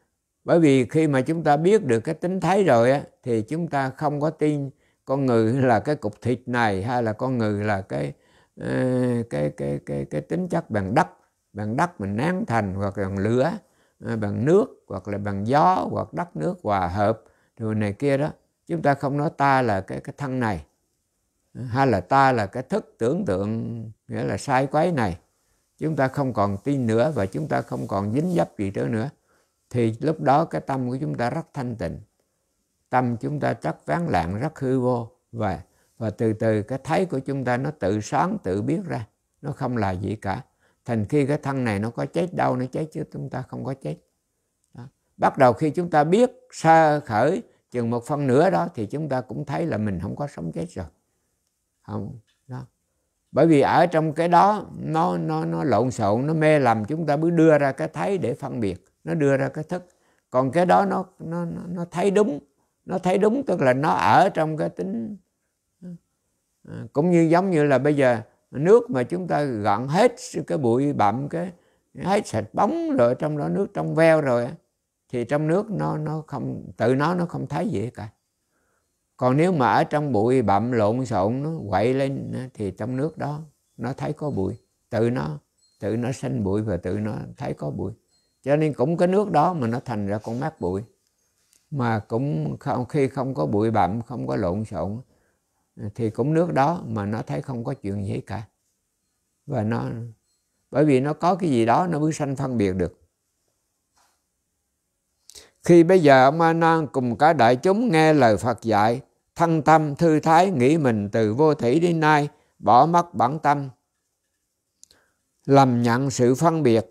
bởi vì khi mà chúng ta biết được cái tính thấy rồi á, thì chúng ta không có tin con người là cái cục thịt này hay là con người là cái Ờ, cái cái cái cái tính chất bằng đất bằng đất mình nén thành hoặc bằng lửa ờ, bằng nước hoặc là bằng gió hoặc đất nước hòa hợp rồi này kia đó chúng ta không nói ta là cái cái thân này hay là ta là cái thức tưởng tượng nghĩa là sai quấy này chúng ta không còn tin nữa và chúng ta không còn dính dấp gì nữa nữa thì lúc đó cái tâm của chúng ta rất thanh tịnh tâm chúng ta rất vắng lặng rất hư vô và và từ từ cái thấy của chúng ta nó tự sáng tự biết ra nó không là gì cả thành khi cái thân này nó có chết đâu nó chết chứ chúng ta không có chết đó. bắt đầu khi chúng ta biết sơ khởi chừng một phần nửa đó thì chúng ta cũng thấy là mình không có sống chết rồi không đó bởi vì ở trong cái đó nó nó nó lộn xộn nó mê lầm chúng ta mới đưa ra cái thấy để phân biệt nó đưa ra cái thức còn cái đó nó nó nó thấy đúng nó thấy đúng tức là nó ở trong cái tính À, cũng như giống như là bây giờ nước mà chúng ta gọn hết cái bụi bặm cái hết sạch bóng rồi trong đó nước trong veo rồi thì trong nước nó nó không tự nó nó không thấy gì cả còn nếu mà ở trong bụi bặm lộn xộn nó quậy lên thì trong nước đó nó thấy có bụi tự nó tự nó sinh bụi và tự nó thấy có bụi cho nên cũng cái nước đó mà nó thành ra con mát bụi mà cũng không, khi không có bụi bặm không có lộn xộn thì cũng nước đó mà nó thấy không có chuyện gì cả và nó bởi vì nó có cái gì đó nó mới sanh phân biệt được khi bây giờ ông A Nan cùng cả đại chúng nghe lời Phật dạy thân tâm thư thái nghĩ mình từ vô thủy đến nay bỏ mất bản tâm lầm nhận sự phân biệt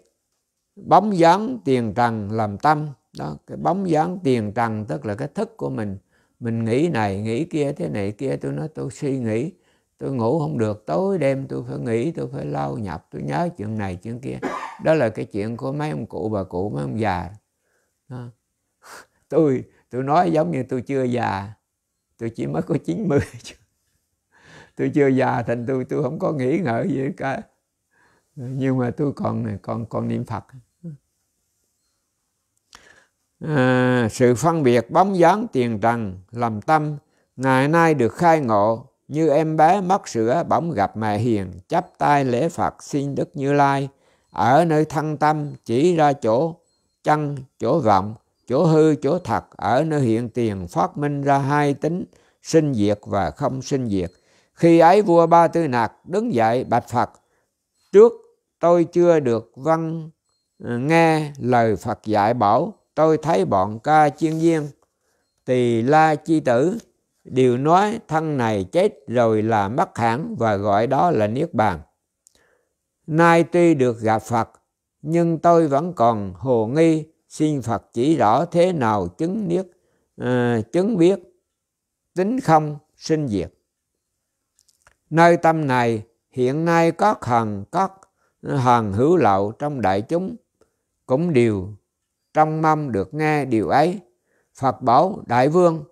bóng dáng tiền trần làm tâm đó cái bóng dáng tiền trần tức là cái thức của mình mình nghĩ này nghĩ kia thế này kia tôi nói tôi suy nghĩ tôi ngủ không được tối đêm tôi phải nghĩ tôi phải lau nhập tôi nhớ chuyện này chuyện kia đó là cái chuyện của mấy ông cụ bà cụ mấy ông già đó. tôi tôi nói giống như tôi chưa già tôi chỉ mới có 90 tôi chưa già thành tôi tôi không có nghĩ ngợi gì cả nhưng mà tôi còn còn còn niệm phật À, sự phân biệt bóng dáng tiền trần làm tâm ngày nay được khai ngộ như em bé mất sữa bỗng gặp mẹ hiền chắp tay lễ phật xin đức như lai ở nơi thân tâm chỉ ra chỗ chân chỗ vọng chỗ hư chỗ thật ở nơi hiện tiền phát minh ra hai tính sinh diệt và không sinh diệt khi ấy vua ba tư nạc đứng dậy bạch phật trước tôi chưa được văn vâng, ờ, nghe lời phật dạy bảo tôi thấy bọn ca chiên viên tỳ la chi tử đều nói thân này chết rồi là mất hẳn và gọi đó là niết bàn nay tuy được gặp phật nhưng tôi vẫn còn hồ nghi xin phật chỉ rõ thế nào chứng niết à, chứng biết tính không sinh diệt nơi tâm này hiện nay có hàng các hàng hữu lậu trong đại chúng cũng đều trong mâm được nghe điều ấy phật bảo đại vương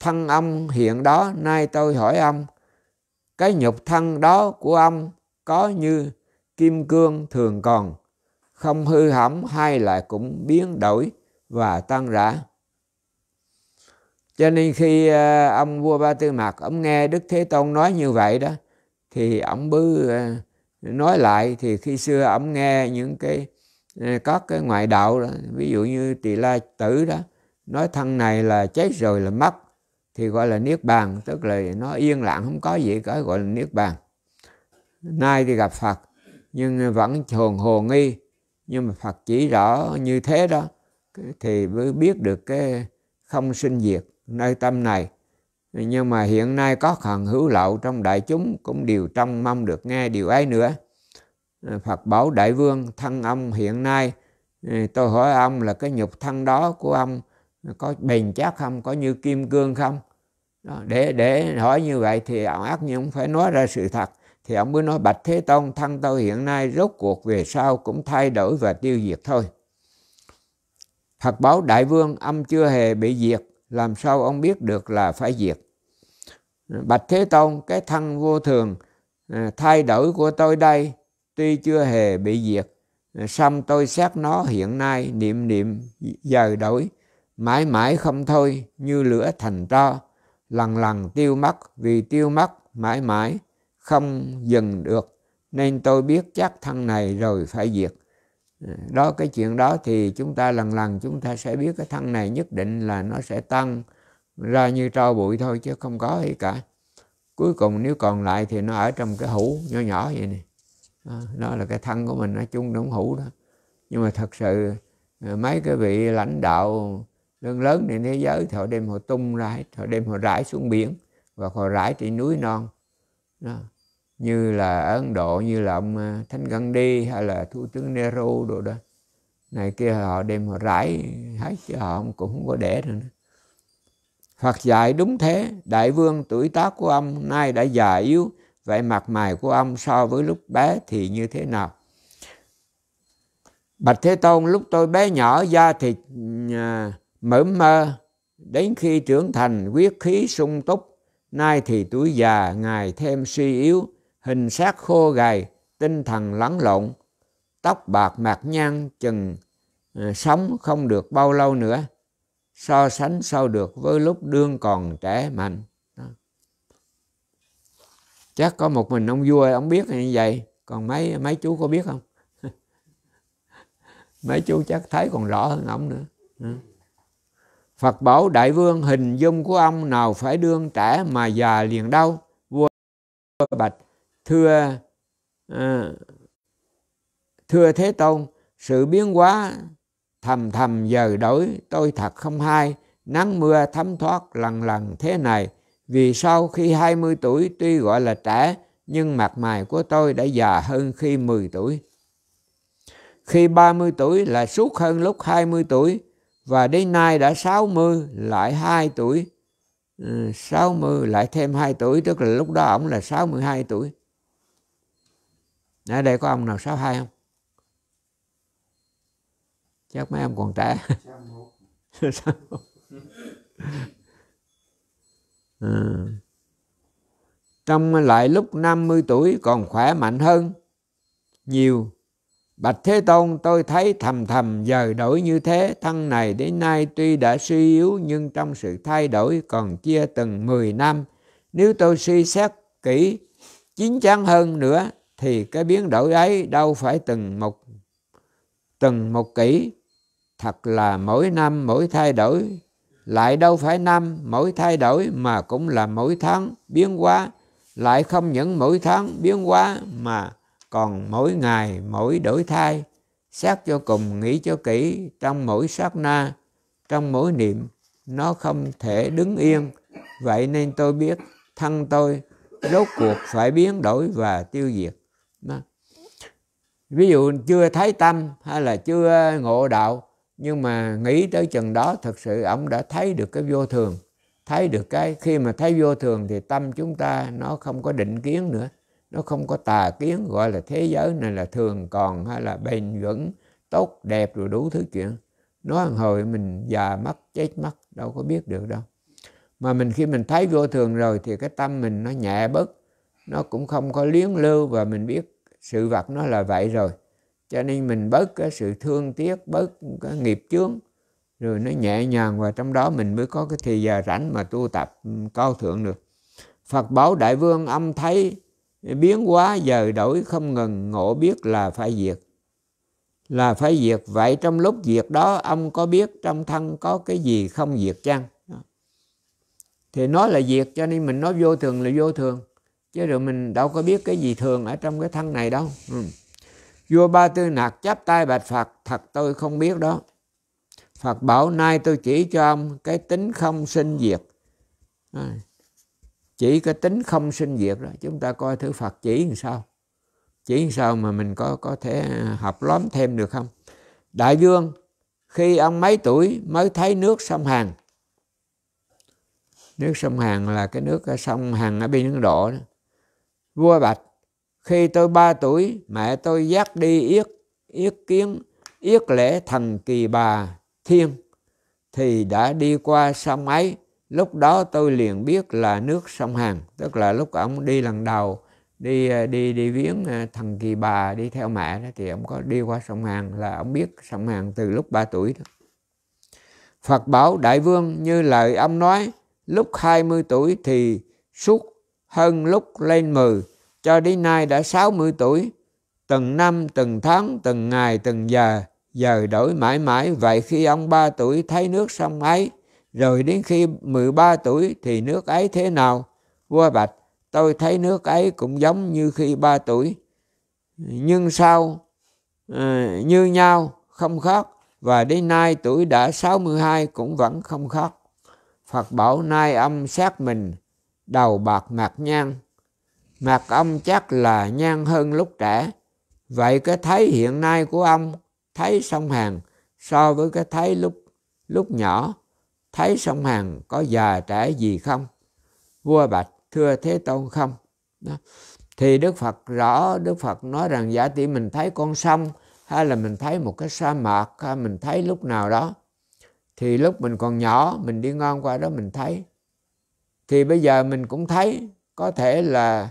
thân ông hiện đó nay tôi hỏi ông cái nhục thân đó của ông có như kim cương thường còn không hư hỏng hay lại cũng biến đổi và tan rã cho nên khi ờ, ông vua ba tư mạc ông nghe đức thế tôn nói như vậy đó thì ông bứ ờ, nói lại thì khi xưa ông nghe những cái Ờ, các cái ngoại đạo đó, ví dụ như tỳ la tử đó nói thân này là chết rồi là mất thì gọi là niết bàn tức là nó yên lặng không có gì cả gọi là niết bàn nay thì gặp phật nhưng vẫn thường hồ nghi nhưng mà phật chỉ rõ như thế đó thì mới biết được cái không sinh diệt nơi tâm này nhưng mà hiện nay có hằng hữu lậu trong đại chúng cũng đều trong mong được nghe điều ấy nữa Ờ, Phật Bảo Đại Vương thân ông hiện nay ờ, tôi hỏi ông là cái nhục thân đó của ông có bền chắc không có như kim cương không đó, để để hỏi như vậy thì ông ác nhưng phải nói ra sự thật thì ông mới nói bạch thế tôn thân tôi hiện nay rốt cuộc về sau cũng thay đổi và tiêu diệt thôi Phật báo đại vương ông chưa hề bị diệt làm sao ông biết được là phải diệt bạch thế tôn cái thân vô thường ờ, thay đổi của tôi đây tuy chưa hề bị diệt xong tôi xét nó hiện nay niệm niệm giờ đổi mãi mãi không thôi như lửa thành tro lần lần tiêu mất vì tiêu mất mãi mãi không dừng được nên tôi biết chắc thân này rồi phải diệt đó cái chuyện đó thì chúng ta lần lần chúng ta sẽ biết cái thân này nhất định là nó sẽ tăng ra như tro bụi thôi chứ không có gì cả cuối cùng nếu còn lại thì nó ở trong cái hũ nhỏ nhỏ vậy này đó là cái thân của mình nói chung nó cũng hữu đó nhưng mà thật sự à, mấy cái vị lãnh đạo lớn lớn này thế giới thì họ đem họ tung ra hết họ đem họ rải xuống biển và họ rải trên núi non đó. như là ở Ấn Độ như là ông à, Thánh đi hay là Thủ tướng Nero đồ đó này kia họ đem họ rải hết chứ họ cũng không có để nữa Phật dạy đúng thế đại vương tuổi tác của ông nay đã già yếu Vậy mặt mày của ông so với lúc bé thì như thế nào? Bạch Thế Tôn lúc tôi bé nhỏ da thịt à, mỡ mơ đến khi trưởng thành huyết khí sung túc nay thì tuổi già ngày thêm suy yếu hình xác khô gầy tinh thần lẫn lộn tóc bạc mạc nhăn chừng à, sống không được bao lâu nữa so sánh sao được với lúc đương còn trẻ mạnh chắc có một mình ông vua ông biết như vậy còn mấy mấy chú có biết không mấy chú chắc thấy còn rõ hơn ông nữa ừ. Phật bảo đại vương hình dung của ông nào phải đương trẻ mà già liền đau vua bạch thưa à, thưa thế tôn sự biến hóa thầm thầm giờ đổi tôi thật không hay nắng mưa thấm thoát lần lần thế này vì sau khi 20 tuổi tuy gọi là trẻ, nhưng mặt mày của tôi đã già hơn khi 10 tuổi. Khi 30 tuổi là suốt hơn lúc 20 tuổi, và đến nay đã 60 lại 2 tuổi. 60 ừ, lại thêm 2 tuổi, tức là lúc đó ông là 62 tuổi. Ở đây có ông nào 62 không? Chắc mấy ông còn trẻ. Ừ. trong lại lúc 50 tuổi còn khỏe mạnh hơn nhiều Bạch Thế Tôn tôi thấy thầm thầm giờ đổi như thế, thân này đến nay tuy đã suy yếu nhưng trong sự thay đổi còn chia từng 10 năm. Nếu tôi suy xét kỹ, chín chắn hơn nữa thì cái biến đổi ấy đâu phải từng một từng một kỷ thật là mỗi năm mỗi thay đổi lại đâu phải năm mỗi thay đổi mà cũng là mỗi tháng biến hóa lại không những mỗi tháng biến hóa mà còn mỗi ngày mỗi đổi thay xét cho cùng nghĩ cho kỹ trong mỗi sát na trong mỗi niệm nó không thể đứng yên vậy nên tôi biết thân tôi rốt cuộc phải biến đổi và tiêu diệt ví dụ chưa thấy tâm hay là chưa ngộ đạo nhưng mà nghĩ tới chừng đó thực sự ông đã thấy được cái vô thường thấy được cái khi mà thấy vô thường thì tâm chúng ta nó không có định kiến nữa nó không có tà kiến gọi là thế giới này là thường còn hay là bền vững tốt đẹp rồi đủ thứ chuyện nó hằng hồi mình già mất chết mất đâu có biết được đâu mà mình khi mình thấy vô thường rồi thì cái tâm mình nó nhẹ bớt nó cũng không có liếng lưu và mình biết sự vật nó là vậy rồi cho nên mình bớt cái sự thương tiếc bớt cái nghiệp chướng rồi nó nhẹ nhàng và trong đó mình mới có cái thời giờ rảnh mà tu tập ừ, cao thượng được Phật bảo đại vương âm thấy biến hóa giờ đổi không ngừng ngộ biết là phải diệt là phải diệt vậy trong lúc diệt đó ông có biết trong thân có cái gì không diệt chăng thì nói là diệt cho nên mình nói vô thường là vô thường chứ rồi mình đâu có biết cái gì thường ở trong cái thân này đâu ừ. Vua Ba Tư Nạc chắp tay bạch Phật, thật tôi không biết đó. Phật bảo nay tôi chỉ cho ông cái tính không sinh diệt. À, chỉ cái tính không sinh diệt đó. Chúng ta coi thứ Phật chỉ làm sao. Chỉ làm sao mà mình có có thể à, học lóm thêm được không? Đại vương, khi ông mấy tuổi mới thấy nước sông Hàn. Nước sông Hàn là cái nước à, sông Hàn ở bên Ấn Độ đó. Vua Bạch, khi tôi ba tuổi, mẹ tôi dắt đi yết, yết kiến, yết lễ thần kỳ bà Thiên thì đã đi qua sông ấy. Lúc đó tôi liền biết là nước sông Hàn, tức là lúc ông đi lần đầu đi đi đi viếng à, thần kỳ bà đi theo mẹ đó thì ông có đi qua sông Hàn là ông biết sông Hàn từ lúc ba tuổi đó. Phật bảo đại vương như lời ông nói lúc 20 tuổi thì suốt hơn lúc lên 10 cho đến nay đã 60 tuổi, từng năm, từng tháng, từng ngày, từng giờ, giờ đổi mãi mãi. Vậy khi ông 3 tuổi thấy nước sông ấy, rồi đến khi 13 tuổi thì nước ấy thế nào? Vua Bạch, tôi thấy nước ấy cũng giống như khi 3 tuổi. Nhưng sao? Ờ, như nhau, không khác. Và đến nay tuổi đã 62 cũng vẫn không khác. Phật bảo nay ông xét mình đầu bạc mặt nhang mặt ông chắc là nhan hơn lúc trẻ vậy cái thấy hiện nay của ông thấy sông hàn so với cái thấy lúc lúc nhỏ thấy sông hàn có già trẻ gì không vua bạch thưa thế tôn không đó. thì đức phật rõ đức phật nói rằng giả tỷ mình thấy con sông hay là mình thấy một cái sa mạc hay mình thấy lúc nào đó thì lúc mình còn nhỏ mình đi ngon qua đó mình thấy thì bây giờ mình cũng thấy có thể là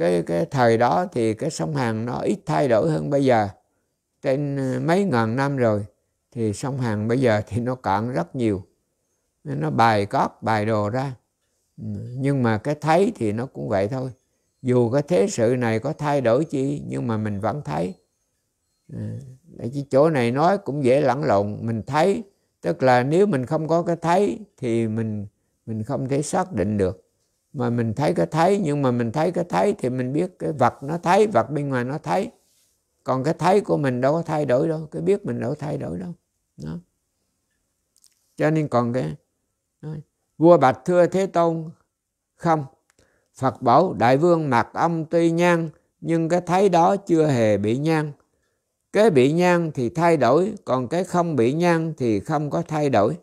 cái cái thời đó thì cái sông Hàn nó ít thay đổi hơn bây giờ trên ờ, mấy ngàn năm rồi thì sông Hàn bây giờ thì nó cạn rất nhiều nên nó bài cóp bài đồ ra ừ, nhưng mà cái thấy thì nó cũng vậy thôi dù cái thế sự này có thay đổi chi nhưng mà mình vẫn thấy chứ ừ, chỗ này nói cũng dễ lẫn lộn mình thấy tức là nếu mình không có cái thấy thì mình mình không thể xác định được mà mình thấy cái thấy nhưng mà mình thấy cái thấy thì mình biết cái vật nó thấy vật bên ngoài nó thấy còn cái thấy của mình đâu có thay đổi đâu cái biết mình đâu có thay đổi đâu đó cho nên còn cái đó. vua bạch thưa thế tôn không phật bảo đại vương mặc âm tuy nhang nhưng cái thấy đó chưa hề bị nhang cái bị nhang thì thay đổi còn cái không bị nhang thì không có thay đổi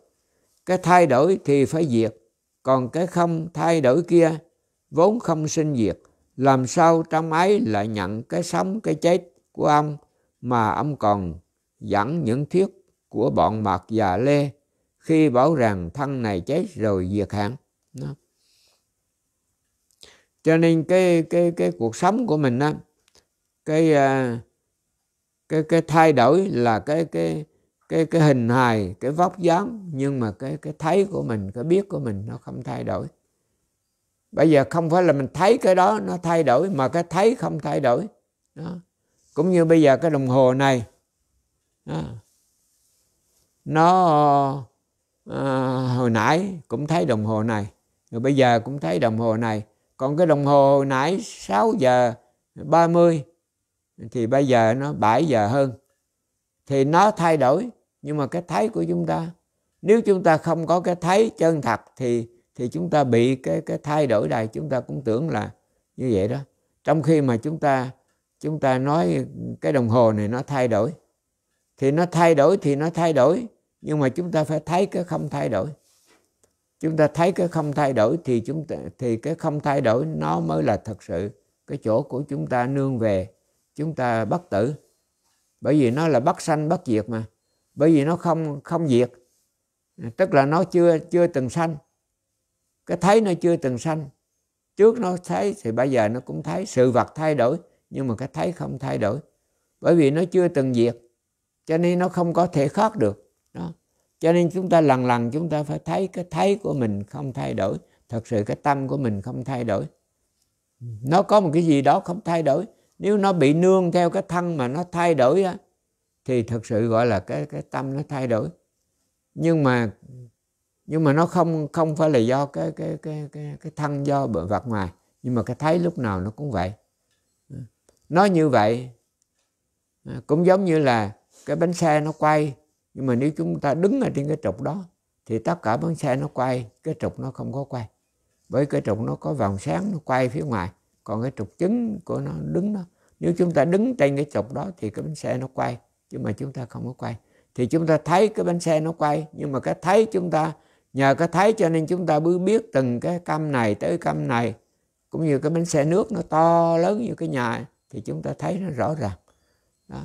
cái thay đổi thì phải diệt còn cái không thay đổi kia vốn không sinh diệt làm sao trong ấy lại nhận cái sống cái chết của ông mà ông còn dẫn những thuyết của bọn mạc già lê khi bảo rằng thân này chết rồi diệt hẳn đó. cho nên cái cái cái cuộc sống của mình á cái à, cái cái thay đổi là cái cái cái cái hình hài cái vóc dáng nhưng mà cái cái thấy của mình cái biết của mình nó không thay đổi bây giờ không phải là mình thấy cái đó nó thay đổi mà cái thấy không thay đổi đó. cũng như bây giờ cái đồng hồ này đó. nó à, hồi nãy cũng thấy đồng hồ này rồi bây giờ cũng thấy đồng hồ này còn cái đồng hồ hồi nãy 6 giờ 30 thì bây giờ nó 7 giờ hơn thì nó thay đổi nhưng mà cái thấy của chúng ta nếu chúng ta không có cái thấy chân thật thì thì chúng ta bị cái cái thay đổi này chúng ta cũng tưởng là như vậy đó trong khi mà chúng ta chúng ta nói cái đồng hồ này nó thay đổi thì nó thay đổi thì nó thay đổi nhưng mà chúng ta phải thấy cái không thay đổi chúng ta thấy cái không thay đổi thì chúng ta thì cái không thay đổi nó mới là thật sự cái chỗ của chúng ta nương về chúng ta bất tử bởi vì nó là bất sanh bất diệt mà bởi vì nó không không diệt tức là nó chưa chưa từng sanh cái thấy nó chưa từng sanh trước nó thấy thì bây giờ nó cũng thấy sự vật thay đổi nhưng mà cái thấy không thay đổi bởi vì nó chưa từng diệt cho nên nó không có thể khác được đó cho nên chúng ta lần lần chúng ta phải thấy cái thấy của mình không thay đổi thật sự cái tâm của mình không thay đổi nó có một cái gì đó không thay đổi nếu nó bị nương theo cái thân mà nó thay đổi á thì thật sự gọi là cái cái tâm nó thay đổi nhưng mà nhưng mà nó không không phải là do cái cái cái cái, cái thân do vật ngoài nhưng mà cái thấy lúc nào nó cũng vậy nói như vậy à, cũng giống như là cái bánh xe nó quay nhưng mà nếu chúng ta đứng ở trên cái trục đó thì tất cả bánh xe nó quay cái trục nó không có quay bởi cái trục nó có vòng sáng nó quay phía ngoài còn cái trục chính của nó đứng đó nếu chúng ta đứng trên cái trục đó thì cái bánh xe nó quay nhưng mà chúng ta không có quay thì chúng ta thấy cái bánh xe nó quay nhưng mà cái thấy chúng ta nhờ cái thấy cho nên chúng ta mới biết từng cái cam này tới cam này cũng như cái bánh xe nước nó to lớn như cái nhà thì chúng ta thấy nó rõ ràng đó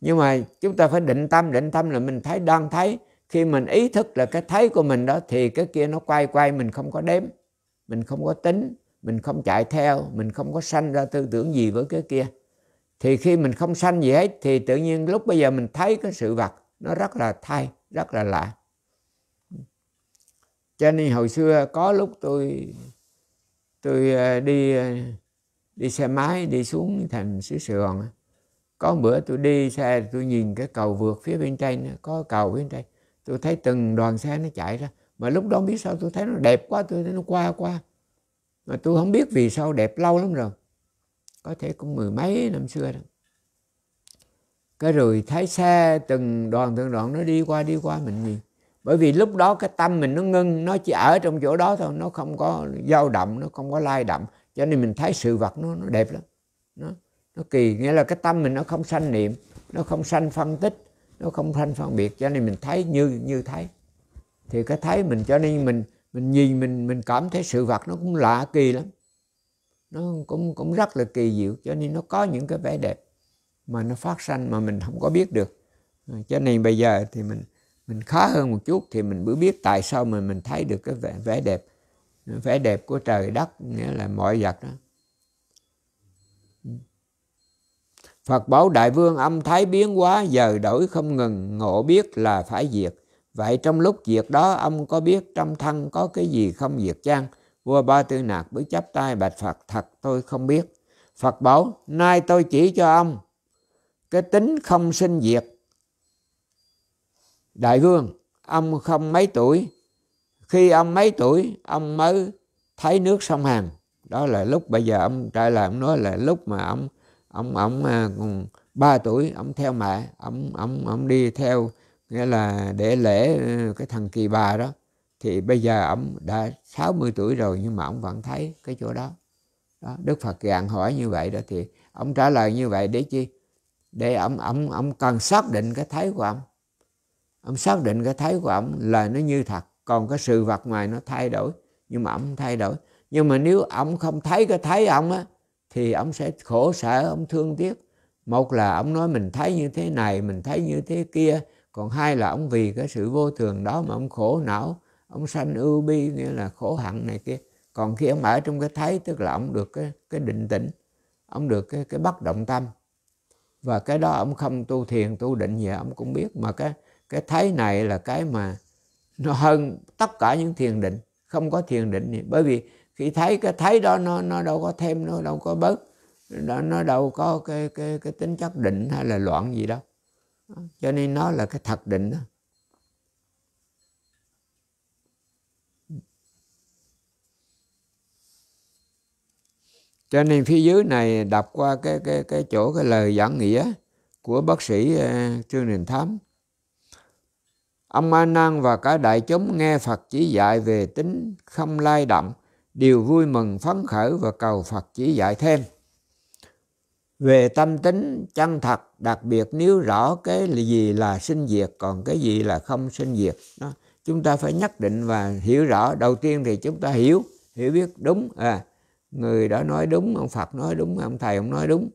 nhưng mà chúng ta phải định tâm định tâm là mình thấy đang thấy khi mình ý thức là cái thấy của mình đó thì cái kia nó quay quay mình không có đếm mình không có tính mình không chạy theo mình không có sanh ra tư tưởng gì với cái kia thì khi mình không sanh gì hết thì tự nhiên lúc bây giờ mình thấy cái sự vật nó rất là thay rất là lạ cho nên hồi xưa có lúc tôi tôi ờ, đi ờ, đi xe máy đi xuống thành xứ Sài Gòn có bữa tôi đi xe tôi nhìn cái cầu vượt phía bên trên có cầu bên trên tôi thấy từng đoàn xe nó chạy ra mà lúc đó biết sao tôi thấy nó đẹp quá tôi thấy nó qua qua mà tôi không biết vì sao đẹp lâu lắm rồi có thể cũng mười mấy năm xưa đó cái rồi thấy xe từng đoàn từng đoàn nó đi qua đi qua mình gì bởi vì lúc đó cái tâm mình nó ngưng nó chỉ ở trong chỗ đó thôi nó không có dao động nó không có lai động cho nên mình thấy sự vật nó, nó đẹp lắm nó, nó kỳ nghĩa là cái tâm mình nó không sanh niệm nó không sanh phân tích nó không sanh phân biệt cho nên mình thấy như như thấy thì cái thấy mình cho nên mình mình nhìn mình mình cảm thấy sự vật nó cũng lạ kỳ lắm nó cũng cũng rất là kỳ diệu cho nên nó có những cái vẻ đẹp mà nó phát sanh mà mình không có biết được à, cho nên bây giờ thì mình mình khá hơn một chút thì mình mới biết tại sao mình mình thấy được cái vẻ, vẻ đẹp à, vẻ đẹp của trời đất nghĩa là mọi vật đó Phật bảo đại vương âm thái biến hóa giờ đổi không ngừng ngộ biết là phải diệt vậy trong lúc diệt đó ông có biết trong thân có cái gì không diệt chăng Vua Ba Tư Nạc bước chắp tay bạch Phật thật tôi không biết. Phật bảo nay tôi chỉ cho ông cái tính không sinh diệt. Đại vương ông không mấy tuổi khi ông mấy tuổi ông mới thấy nước sông Hàn đó là lúc bây giờ ông trở lại ông nói là lúc mà ông ông ông à, ba tuổi ông theo mẹ ông ông ông đi theo nghĩa là để lễ à, cái thằng kỳ bà đó thì bây giờ ông đã 60 tuổi rồi nhưng mà ông vẫn thấy cái chỗ đó, đó Đức Phật gạn hỏi như vậy đó thì ông trả lời như vậy để chi để ông ông ông cần xác định cái thấy của ông ông xác định cái thấy của ông là nó như thật còn cái sự vật ngoài nó thay đổi nhưng mà ông thay đổi nhưng mà nếu ông không thấy cái thấy ông á thì ông sẽ khổ sở ông thương tiếc một là ông nói mình thấy như thế này mình thấy như thế kia còn hai là ông vì cái sự vô thường đó mà ông khổ não ông sanh ưu bi nghĩa là khổ hạnh này kia còn khi ông ở trong cái thấy tức là ông được cái cái định tĩnh ông được cái cái bất động tâm và cái đó ông không tu thiền tu định gì ông cũng biết mà cái cái thấy này là cái mà nó hơn tất cả những thiền định không có thiền định gì. bởi vì khi thấy cái thấy đó nó nó đâu có thêm nó đâu có bớt nó, nó đâu có cái cái cái tính chất định hay là loạn gì đâu cho nên nó là cái thật định đó cho nên phía dưới này đọc qua cái cái cái chỗ cái lời giảng nghĩa của bác sĩ ờ, Trương Đình Thám ông A Nan và cả đại chúng nghe Phật chỉ dạy về tính không lai động đều vui mừng phấn khởi và cầu Phật chỉ dạy thêm về tâm tính chân thật đặc biệt nếu rõ cái gì là sinh diệt còn cái gì là không sinh diệt đó chúng ta phải nhất định và hiểu rõ đầu tiên thì chúng ta hiểu hiểu biết đúng à người đã nói đúng ông phật nói đúng ông thầy ông nói đúng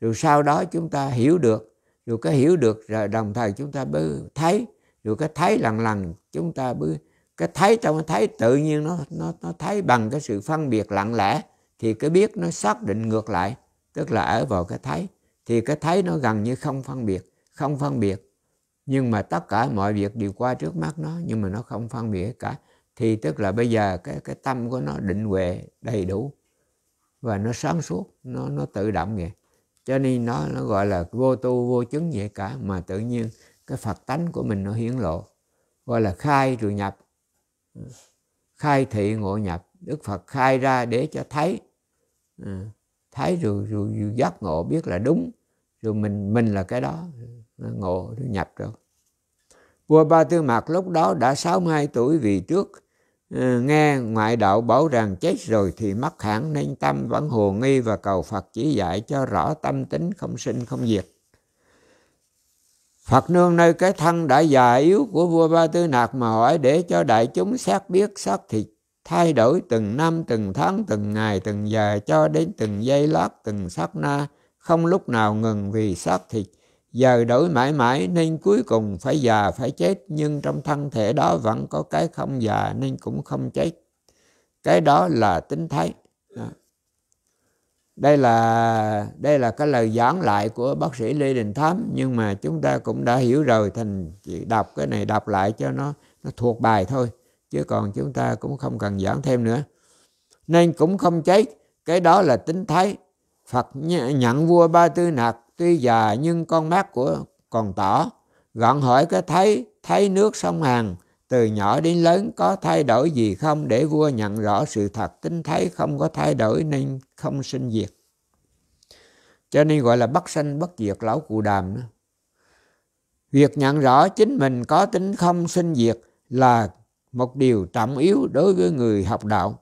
rồi sau đó chúng ta hiểu được rồi cái hiểu được rồi đồng thời chúng ta mới thấy rồi cái thấy lần lần chúng ta mới cái thấy trong cái thấy tự nhiên nó nó nó thấy bằng cái sự phân biệt lặng lẽ thì cái biết nó xác định ngược lại tức là ở vào cái thấy thì cái thấy nó gần như không phân biệt không phân biệt nhưng mà tất cả mọi việc đều qua trước mắt nó nhưng mà nó không phân biệt cả thì tức là bây giờ cái cái tâm của nó định huệ đầy đủ và nó sáng suốt nó nó tự động vậy cho nên nó nó gọi là vô tu vô chứng vậy cả mà tự nhiên cái phật tánh của mình nó hiển lộ gọi là khai rồi nhập khai thị ngộ nhập đức phật khai ra để cho thấy à, thấy rồi, rồi, rồi giác ngộ biết là đúng rồi mình mình là cái đó ngộ rồi nhập rồi vua ba tư mạc lúc đó đã 62 tuổi vì trước Ừ, nghe ngoại đạo bảo rằng chết rồi thì mất hẳn nên tâm vẫn hồ nghi và cầu Phật chỉ dạy cho rõ tâm tính không sinh không diệt. Phật nương nơi cái thân đã già yếu của vua Ba Tư Nạc mà hỏi để cho đại chúng xác biết xác thịt thay đổi từng năm, từng tháng, từng ngày, từng giờ cho đến từng giây lát, từng sát na, không lúc nào ngừng vì xác thịt giờ đổi mãi mãi nên cuối cùng phải già phải chết nhưng trong thân thể đó vẫn có cái không già nên cũng không chết cái đó là tính thái đây là đây là cái lời giảng lại của bác sĩ Lê Đình Thám nhưng mà chúng ta cũng đã hiểu rồi thành chỉ đọc cái này đọc lại cho nó nó thuộc bài thôi chứ còn chúng ta cũng không cần giảng thêm nữa nên cũng không chết cái đó là tính thái Phật nhận vua Ba Tư Nạc tuy già nhưng con mắt của còn tỏ gọn hỏi cái thấy thấy nước sông hàng từ nhỏ đến lớn có thay đổi gì không để vua nhận rõ sự thật tính thấy không có thay đổi nên không sinh diệt cho nên gọi là bất sanh bất diệt lão cụ đàm nữa việc nhận rõ chính mình có tính không sinh diệt là một điều trọng yếu đối với người học đạo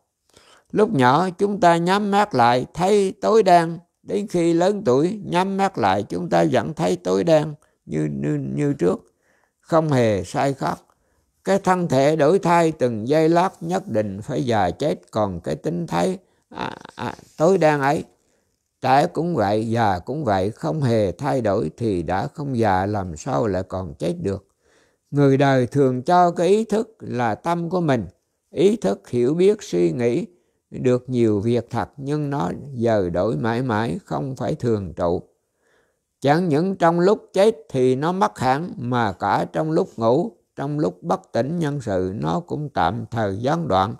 lúc nhỏ chúng ta nhắm mắt lại thấy tối đen Đến khi lớn tuổi, nhắm mắt lại chúng ta vẫn thấy tối đen như, như, như trước, không hề sai khác. Cái thân thể đổi thay từng giây lát nhất định phải già chết, còn cái tính thấy à, à, tối đen ấy, trẻ cũng vậy, già cũng vậy, không hề thay đổi thì đã không già làm sao lại còn chết được. Người đời thường cho cái ý thức là tâm của mình, ý thức hiểu biết suy nghĩ được nhiều việc thật nhưng nó giờ đổi mãi mãi không phải thường trụ chẳng những trong lúc chết thì nó mất hẳn mà cả trong lúc ngủ trong lúc bất tỉnh nhân sự nó cũng tạm thời gián đoạn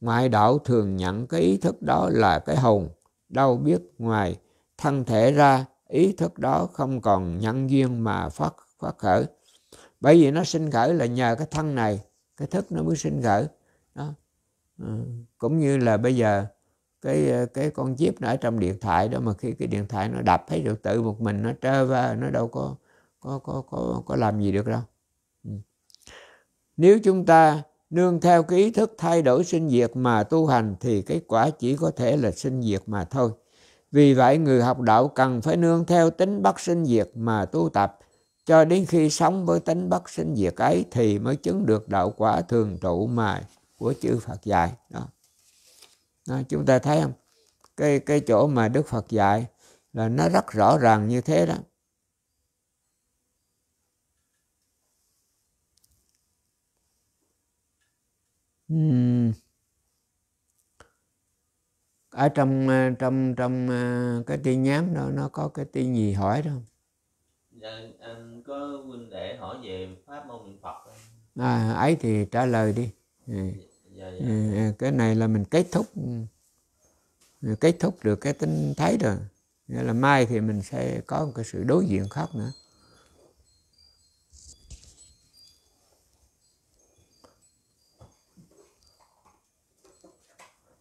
ngoại đạo thường nhận cái ý thức đó là cái hồn đâu biết ngoài thân thể ra ý thức đó không còn nhân duyên mà phát phát khởi bởi vì nó sinh khởi là nhờ cái thân này cái thức nó mới sinh khởi Ờ, cũng như là bây giờ cái ờ, cái con chip nó ở trong điện thoại đó mà khi cái điện thoại nó đập thấy được tự một mình nó trơ va nó đâu có có có có có làm gì được đâu ừ. nếu chúng ta nương theo cái ý thức thay đổi sinh diệt mà tu hành thì kết quả chỉ có thể là sinh diệt mà thôi vì vậy người học đạo cần phải nương theo tính bất sinh diệt mà tu tập cho đến khi sống với tính bất sinh diệt ấy thì mới chứng được đạo quả thường trụ mà của chư Phật dạy đó. đó chúng ta thấy không cái cái chỗ mà Đức Phật dạy là nó rất rõ ràng như thế đó ở trong ờ, trong trong ờ, cái tin nhắn đó nó có cái tin gì hỏi đó dạ anh có huynh đệ hỏi về pháp môn phật à ấy thì trả lời đi ừ. Dạ dạ, dạ. Ừ, ừ, cái này là mình kết thúc ừ. kết thúc được cái tính thấy rồi nghĩa là mai thì mình sẽ có một cái sự đối diện khác nữa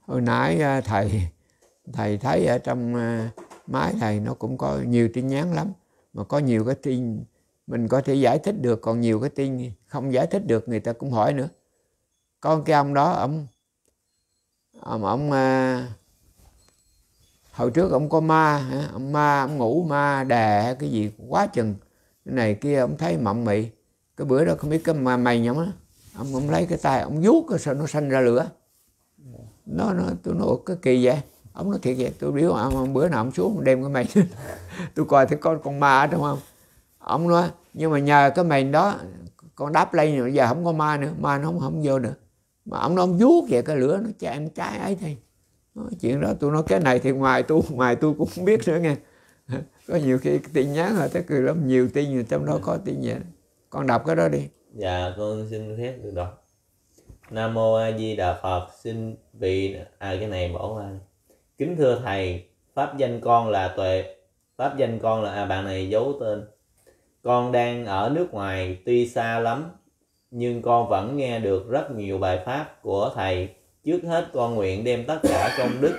hồi nãy à, thầy thầy thấy ở trong à, máy thầy nó cũng có nhiều tin nhắn lắm mà có nhiều cái tin mình có thể giải thích được còn nhiều cái tin không giải thích được người ta cũng hỏi nữa con cái ông đó ông ông, ông à, hồi trước ông có ma ông ma ông ngủ ma đè cái gì quá chừng cái này kia ông thấy mộng mị cái bữa đó không biết cái mà mày nhắm á ông ông lấy cái tay ông vuốt cái sao nó xanh ra lửa nó nó tôi nói cái kỳ vậy ông nói thiệt vậy tôi biết ông bữa nào ông xuống đem cái mày tôi coi thấy con con ma ở trong không ông nói nhưng mà nhờ cái mày đó con đáp lây giờ không có ma nữa ma nó không không vô nữa mà ông nó ông vuốt về cái lửa nó chạm cái ấy thì nói chuyện đó tôi nói cái này thì ngoài tôi ngoài tôi cũng không biết nữa nghe có nhiều khi tin nhắn là tới cười lắm nhiều tin rồi trong đó có tin vậy con đọc cái đó đi dạ con xin phép được đọc nam mô a di đà phật xin vị à cái này bỏ qua kính thưa thầy pháp danh con là tuệ pháp danh con là à, bạn này giấu tên con đang ở nước ngoài tuy xa lắm nhưng con vẫn nghe được rất nhiều bài pháp của thầy. Trước hết con nguyện đem tất cả công đức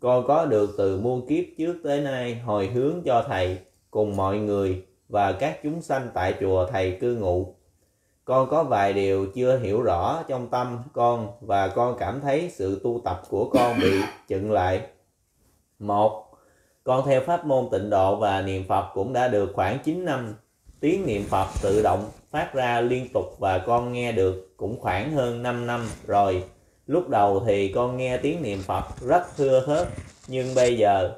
con có được từ muôn kiếp trước tới nay hồi hướng cho thầy cùng mọi người và các chúng sanh tại chùa thầy cư ngụ. Con có vài điều chưa hiểu rõ trong tâm con và con cảm thấy sự tu tập của con bị chững lại. Một, con theo pháp môn tịnh độ và niệm Phật cũng đã được khoảng 9 năm. Tiếng niệm Phật tự động phát ra liên tục và con nghe được cũng khoảng hơn 5 năm rồi. Lúc đầu thì con nghe tiếng niệm Phật rất thưa thớt, nhưng bây giờ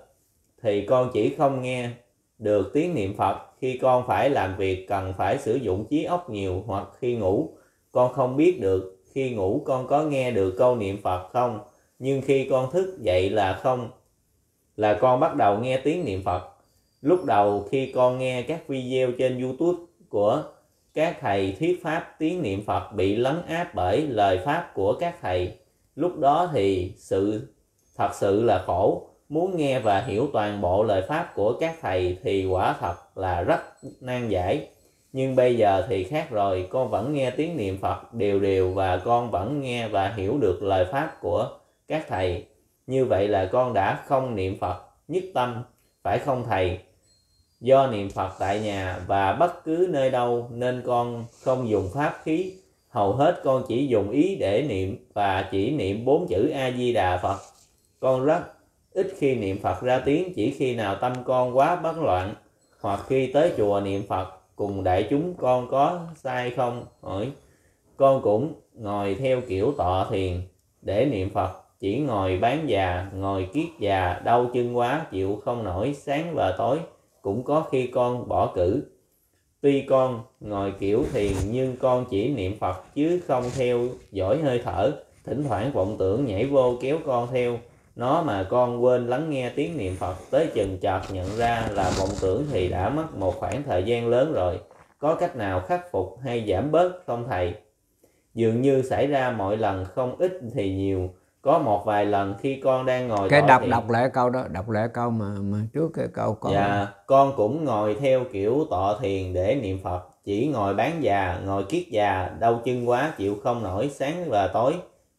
thì con chỉ không nghe được tiếng niệm Phật khi con phải làm việc cần phải sử dụng trí óc nhiều hoặc khi ngủ. Con không biết được khi ngủ con có nghe được câu niệm Phật không, nhưng khi con thức dậy là không, là con bắt đầu nghe tiếng niệm Phật. Lúc đầu khi con nghe các video trên YouTube của các thầy thuyết pháp tiếng niệm Phật bị lấn áp bởi lời pháp của các thầy. Lúc đó thì sự thật sự là khổ, muốn nghe và hiểu toàn bộ lời pháp của các thầy thì quả thật là rất nan giải. Nhưng bây giờ thì khác rồi, con vẫn nghe tiếng niệm Phật đều đều và con vẫn nghe và hiểu được lời pháp của các thầy. Như vậy là con đã không niệm Phật, nhất tâm, phải không thầy? do niệm Phật tại nhà và bất cứ nơi đâu nên con không dùng pháp khí hầu hết con chỉ dùng ý để niệm và chỉ niệm bốn chữ A Di Đà Phật con rất ít khi niệm Phật ra tiếng chỉ khi nào tâm con quá bất loạn hoặc khi tới chùa niệm Phật cùng đại chúng con có sai không hỏi con cũng ngồi theo kiểu tọa thiền để niệm Phật chỉ ngồi bán già ngồi kiết già đau chân quá chịu không nổi sáng và tối cũng có khi con bỏ cử tuy con ngồi kiểu thiền nhưng con chỉ niệm phật chứ không theo dõi hơi thở thỉnh thoảng vọng tưởng nhảy vô kéo con theo nó mà con quên lắng nghe tiếng niệm phật tới chừng chợt nhận ra là vọng tưởng thì đã mất một khoảng thời gian lớn rồi có cách nào khắc phục hay giảm bớt không thầy dường như xảy ra mọi lần không ít thì nhiều có một vài lần khi con đang ngồi cái đọc thiền, đọc lại câu đó đọc lại câu mà mà trước cái câu con dạ con cũng ngồi theo kiểu tọa thiền để niệm phật chỉ ngồi bán già ngồi kiết già đau chân quá chịu không nổi sáng và tối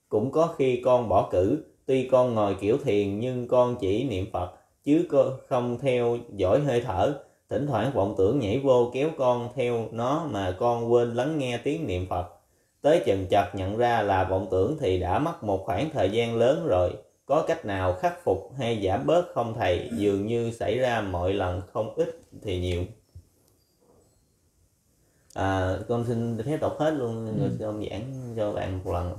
cũng có khi con bỏ cử tuy con ngồi kiểu thiền nhưng con chỉ niệm phật chứ không theo dõi hơi thở thỉnh thoảng vọng tưởng nhảy vô kéo con theo nó mà con quên lắng nghe tiếng niệm phật Tới chừng chợt nhận ra là vọng tưởng thì đã mất một khoảng thời gian lớn rồi. Có cách nào khắc phục hay giảm bớt không thầy? Dường như xảy ra mọi lần không ít thì nhiều. À, con xin phép đọc hết luôn người ừ. con giảng cho bạn một lần.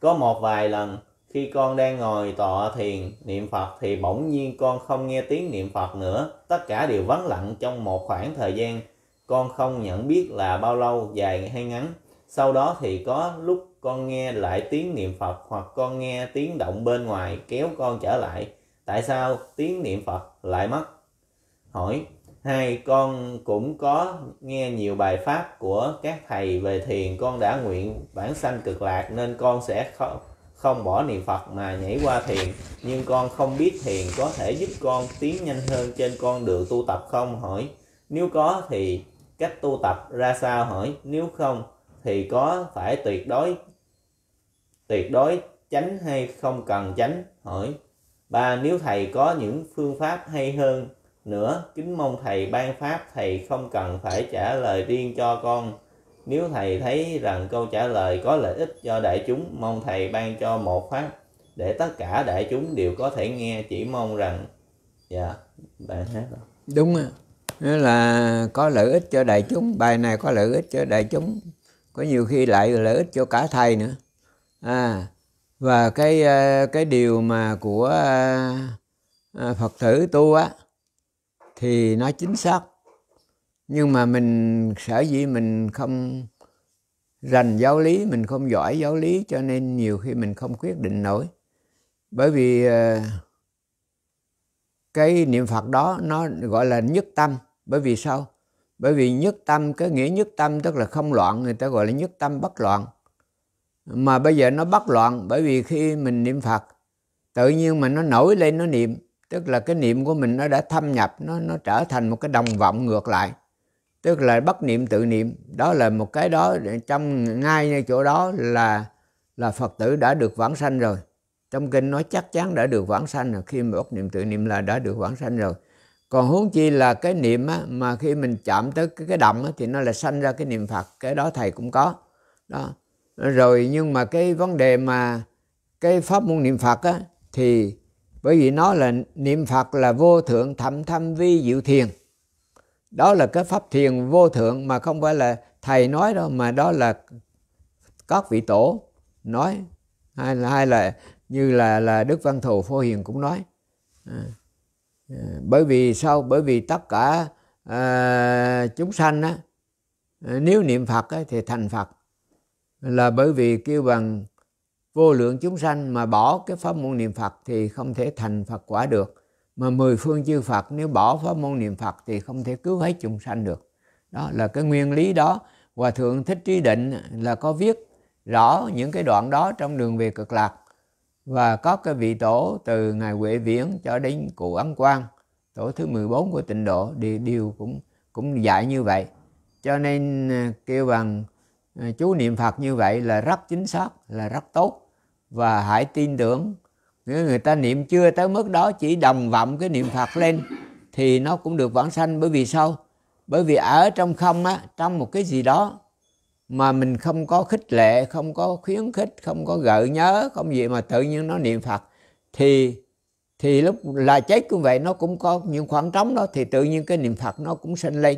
Có một vài lần khi con đang ngồi tọa thiền niệm Phật thì bỗng nhiên con không nghe tiếng niệm Phật nữa. Tất cả đều vắng lặng trong một khoảng thời gian. Con không nhận biết là bao lâu, dài hay ngắn sau đó thì có lúc con nghe lại tiếng niệm phật hoặc con nghe tiếng động bên ngoài kéo con trở lại tại sao tiếng niệm phật lại mất hỏi hai con cũng có nghe nhiều bài pháp của các thầy về thiền con đã nguyện bản sanh cực lạc nên con sẽ không không bỏ niệm phật mà nhảy qua thiền nhưng con không biết thiền có thể giúp con tiến nhanh hơn trên con đường tu tập không hỏi nếu có thì cách tu tập ra sao hỏi nếu không thì có phải tuyệt đối tuyệt đối tránh hay không cần tránh hỏi ba nếu thầy có những phương pháp hay hơn nữa kính mong thầy ban pháp thầy không cần phải trả lời riêng cho con nếu thầy thấy rằng câu trả lời có lợi ích cho đại chúng mong thầy ban cho một pháp để tất cả đại chúng đều có thể nghe chỉ mong rằng dạ bạn hát đúng rồi. Đó là có lợi ích cho đại chúng bài này có lợi ích cho đại chúng có nhiều khi lại lợi ích cho cả thầy nữa à và cái ờ, cái điều mà của ờ, ờ, phật tử tu á thì nó chính xác nhưng mà mình sở dĩ mình không rành giáo lý mình không giỏi giáo lý cho nên nhiều khi mình không quyết định nổi bởi vì cái niệm phật đó nó gọi là nhất tâm bởi vì sao bởi vì nhất tâm cái nghĩa nhất tâm tức là không loạn người ta gọi là nhất tâm bất loạn mà bây giờ nó bất loạn bởi vì khi mình niệm phật tự nhiên mà nó nổi lên nó niệm tức là cái niệm của mình nó đã thâm nhập nó nó trở thành một cái đồng vọng ngược lại tức là bất niệm tự niệm đó là một cái đó trong ngay chỗ đó là là phật tử đã được vãng sanh rồi trong kinh nói chắc chắn đã được vãng sanh rồi khi mà bất niệm tự niệm là đã được vãng sanh rồi còn huống chi là cái niệm á, mà khi mình chạm tới cái, cái động á, thì nó là sanh ra cái niệm phật cái đó thầy cũng có đó rồi nhưng mà cái vấn đề mà cái pháp môn niệm phật á, thì bởi vì nó là niệm phật là vô thượng thẩm thâm vi diệu thiền đó là cái pháp thiền vô thượng mà không phải là thầy nói đâu mà đó là các vị tổ nói hay là hay là như là là đức văn thù phổ hiền cũng nói à bởi vì sao bởi vì tất cả à, chúng sanh á, nếu niệm phật á, thì thành phật là bởi vì kêu bằng vô lượng chúng sanh mà bỏ cái pháp môn niệm phật thì không thể thành phật quả được mà mười phương chư phật nếu bỏ pháp môn niệm phật thì không thể cứu hết chúng sanh được đó là cái nguyên lý đó hòa thượng thích trí định là có viết rõ những cái đoạn đó trong đường về cực lạc và có cái vị tổ từ ngài Huệ Viễn cho đến cụ Ấn Quang tổ thứ 14 của tịnh độ đều, đều cũng cũng dạy như vậy cho nên à, kêu bằng à, chú niệm Phật như vậy là rất chính xác là rất tốt và hãy tin tưởng nếu người ta niệm chưa tới mức đó chỉ đồng vọng cái niệm Phật lên thì nó cũng được vãng sanh bởi vì sao bởi vì ở trong không á trong một cái gì đó mà mình không có khích lệ không có khuyến khích không có gợi nhớ không gì mà tự nhiên nó niệm phật thì thì lúc là chết cũng vậy nó cũng có những khoảng trống đó thì tự nhiên cái niệm phật nó cũng sinh lên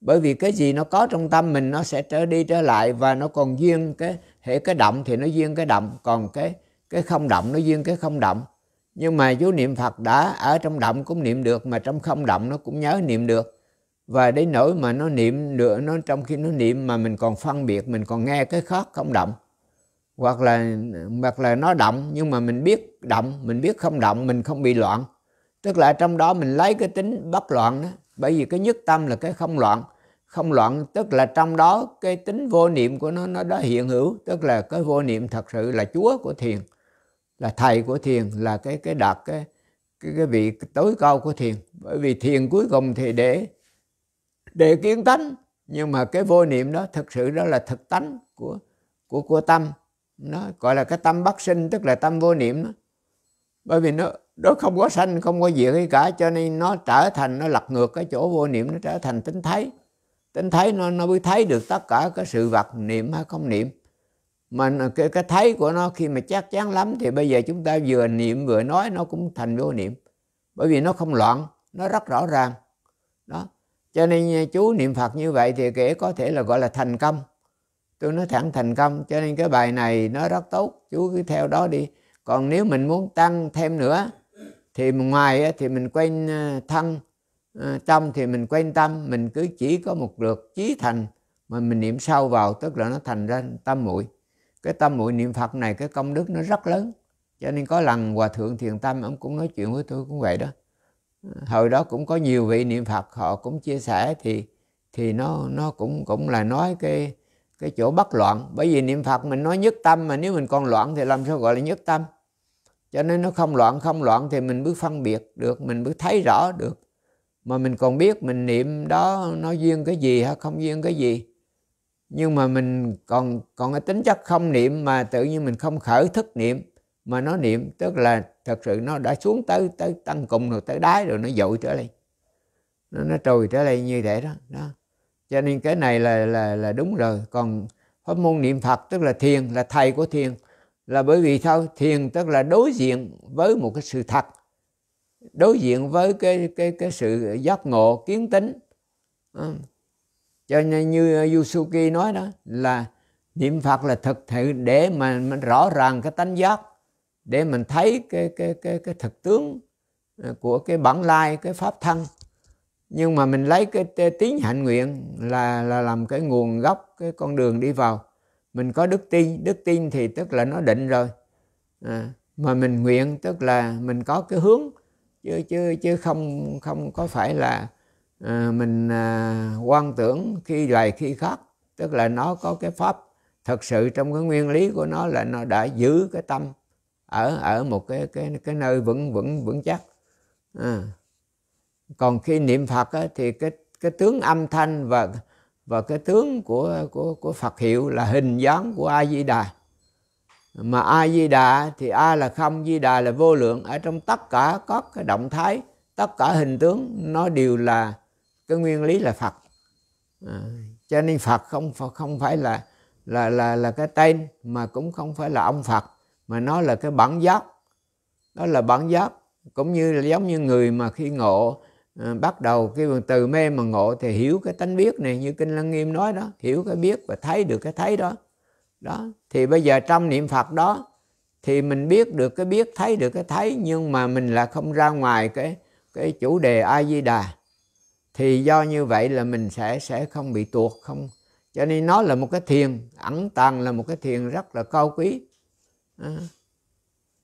bởi vì cái gì nó có trong tâm mình nó sẽ trở đi trở lại và nó còn duyên cái hệ cái động thì nó duyên cái động còn cái cái không động nó duyên cái không động nhưng mà chú niệm phật đã ở trong động cũng niệm được mà trong không động nó cũng nhớ niệm được và đến nỗi mà nó niệm nữa nó trong khi nó niệm mà mình còn phân biệt mình còn nghe cái khớp không động hoặc là hoặc là nó động nhưng mà mình biết động mình biết không động mình không bị loạn tức là trong đó mình lấy cái tính bất loạn đó bởi vì cái nhất tâm là cái không loạn không loạn tức là trong đó cái tính vô niệm của nó nó đã hiện hữu tức là cái vô niệm thật sự là chúa của thiền là thầy của thiền là cái cái đạt cái cái, cái vị tối cao của thiền bởi vì thiền cuối cùng thì để để kiến tánh nhưng mà cái vô niệm đó thực sự đó là thực tánh của của của tâm nó gọi là cái tâm bất sinh tức là tâm vô niệm đó. bởi vì nó nó không có sanh không có diệt gì cả cho nên nó trở thành nó lật ngược cái chỗ vô niệm nó trở thành tính thấy tính thấy nó nó mới thấy được tất cả cái sự vật niệm hay không niệm mà cái, cái thấy của nó khi mà chắc chắn lắm thì bây giờ chúng ta vừa niệm vừa nói nó cũng thành vô niệm bởi vì nó không loạn nó rất rõ ràng đó cho nên à, chú niệm phật như vậy thì kể có thể là gọi là thành công tôi nói thẳng thành công cho nên cái bài này nó rất tốt chú cứ theo đó đi còn nếu mình muốn tăng thêm nữa thì ngoài à, thì mình quen à, thân trong thì mình quen tâm mình cứ chỉ có một lượt chí thành mà mình niệm sâu vào tức là nó thành ra tâm mũi. cái tâm mũi niệm phật này cái công đức nó rất lớn cho nên có lần hòa thượng thiền tâm ông cũng nói chuyện với tôi cũng vậy đó hồi đó cũng có nhiều vị niệm Phật họ cũng chia sẻ thì thì nó nó cũng cũng là nói cái cái chỗ bất loạn bởi vì niệm Phật mình nói nhất tâm mà nếu mình còn loạn thì làm sao gọi là nhất tâm cho nên nó không loạn không loạn thì mình bước phân biệt được mình bước thấy rõ được mà mình còn biết mình niệm đó nó duyên cái gì hay không duyên cái gì nhưng mà mình còn còn cái tính chất không niệm mà tự nhiên mình không khởi thức niệm mà nó niệm tức là thật sự nó đã xuống tới tới tăng cùng rồi tới đáy rồi nó dội trở lại nó, nó trồi trở lại như thế đó đó cho nên cái này là là là đúng rồi còn pháp môn niệm phật tức là thiền là thầy của thiền là bởi vì sao thiền tức là đối diện với một cái sự thật đối diện với cái cái cái sự giác ngộ kiến tính à. cho nên như Yusuki nói đó là niệm Phật là thực sự để mà, mà rõ ràng cái tánh giác để mình thấy cái cái cái cái thực tướng à, của cái bản lai cái pháp thân nhưng mà mình lấy cái, cái tiếng hạnh nguyện là là làm cái nguồn gốc cái con đường đi vào mình có đức tin đức tin thì tức là nó định rồi à, mà mình nguyện tức là mình có cái hướng chứ chứ chứ không không có phải là à, mình à, quan tưởng khi loài khi khác tức là nó có cái pháp thật sự trong cái nguyên lý của nó là nó đã giữ cái tâm ở ở một cái cái cái nơi vững vững vững chắc à. còn khi niệm phật á, thì cái cái tướng âm thanh và và cái tướng của của của Phật hiệu là hình dáng của A Di Đà mà A Di Đà thì A là không Di Đà là vô lượng ở trong tất cả các cái động thái tất cả hình tướng nó đều là cái nguyên lý là Phật à, cho nên Phật không không phải là là là là cái tên mà cũng không phải là ông Phật mà nó là cái bản giác đó là bản giác cũng như là giống như người mà khi ngộ ờ, bắt đầu cái từ mê mà ngộ thì hiểu cái tánh biết này như kinh lăng nghiêm nói đó hiểu cái biết và thấy được cái thấy đó đó thì bây giờ trong niệm phật đó thì mình biết được cái biết thấy được cái thấy nhưng mà mình là không ra ngoài cái cái chủ đề a di đà thì do như vậy là mình sẽ sẽ không bị tuột không cho nên nó là một cái thiền ẩn tàng là một cái thiền rất là cao quý à.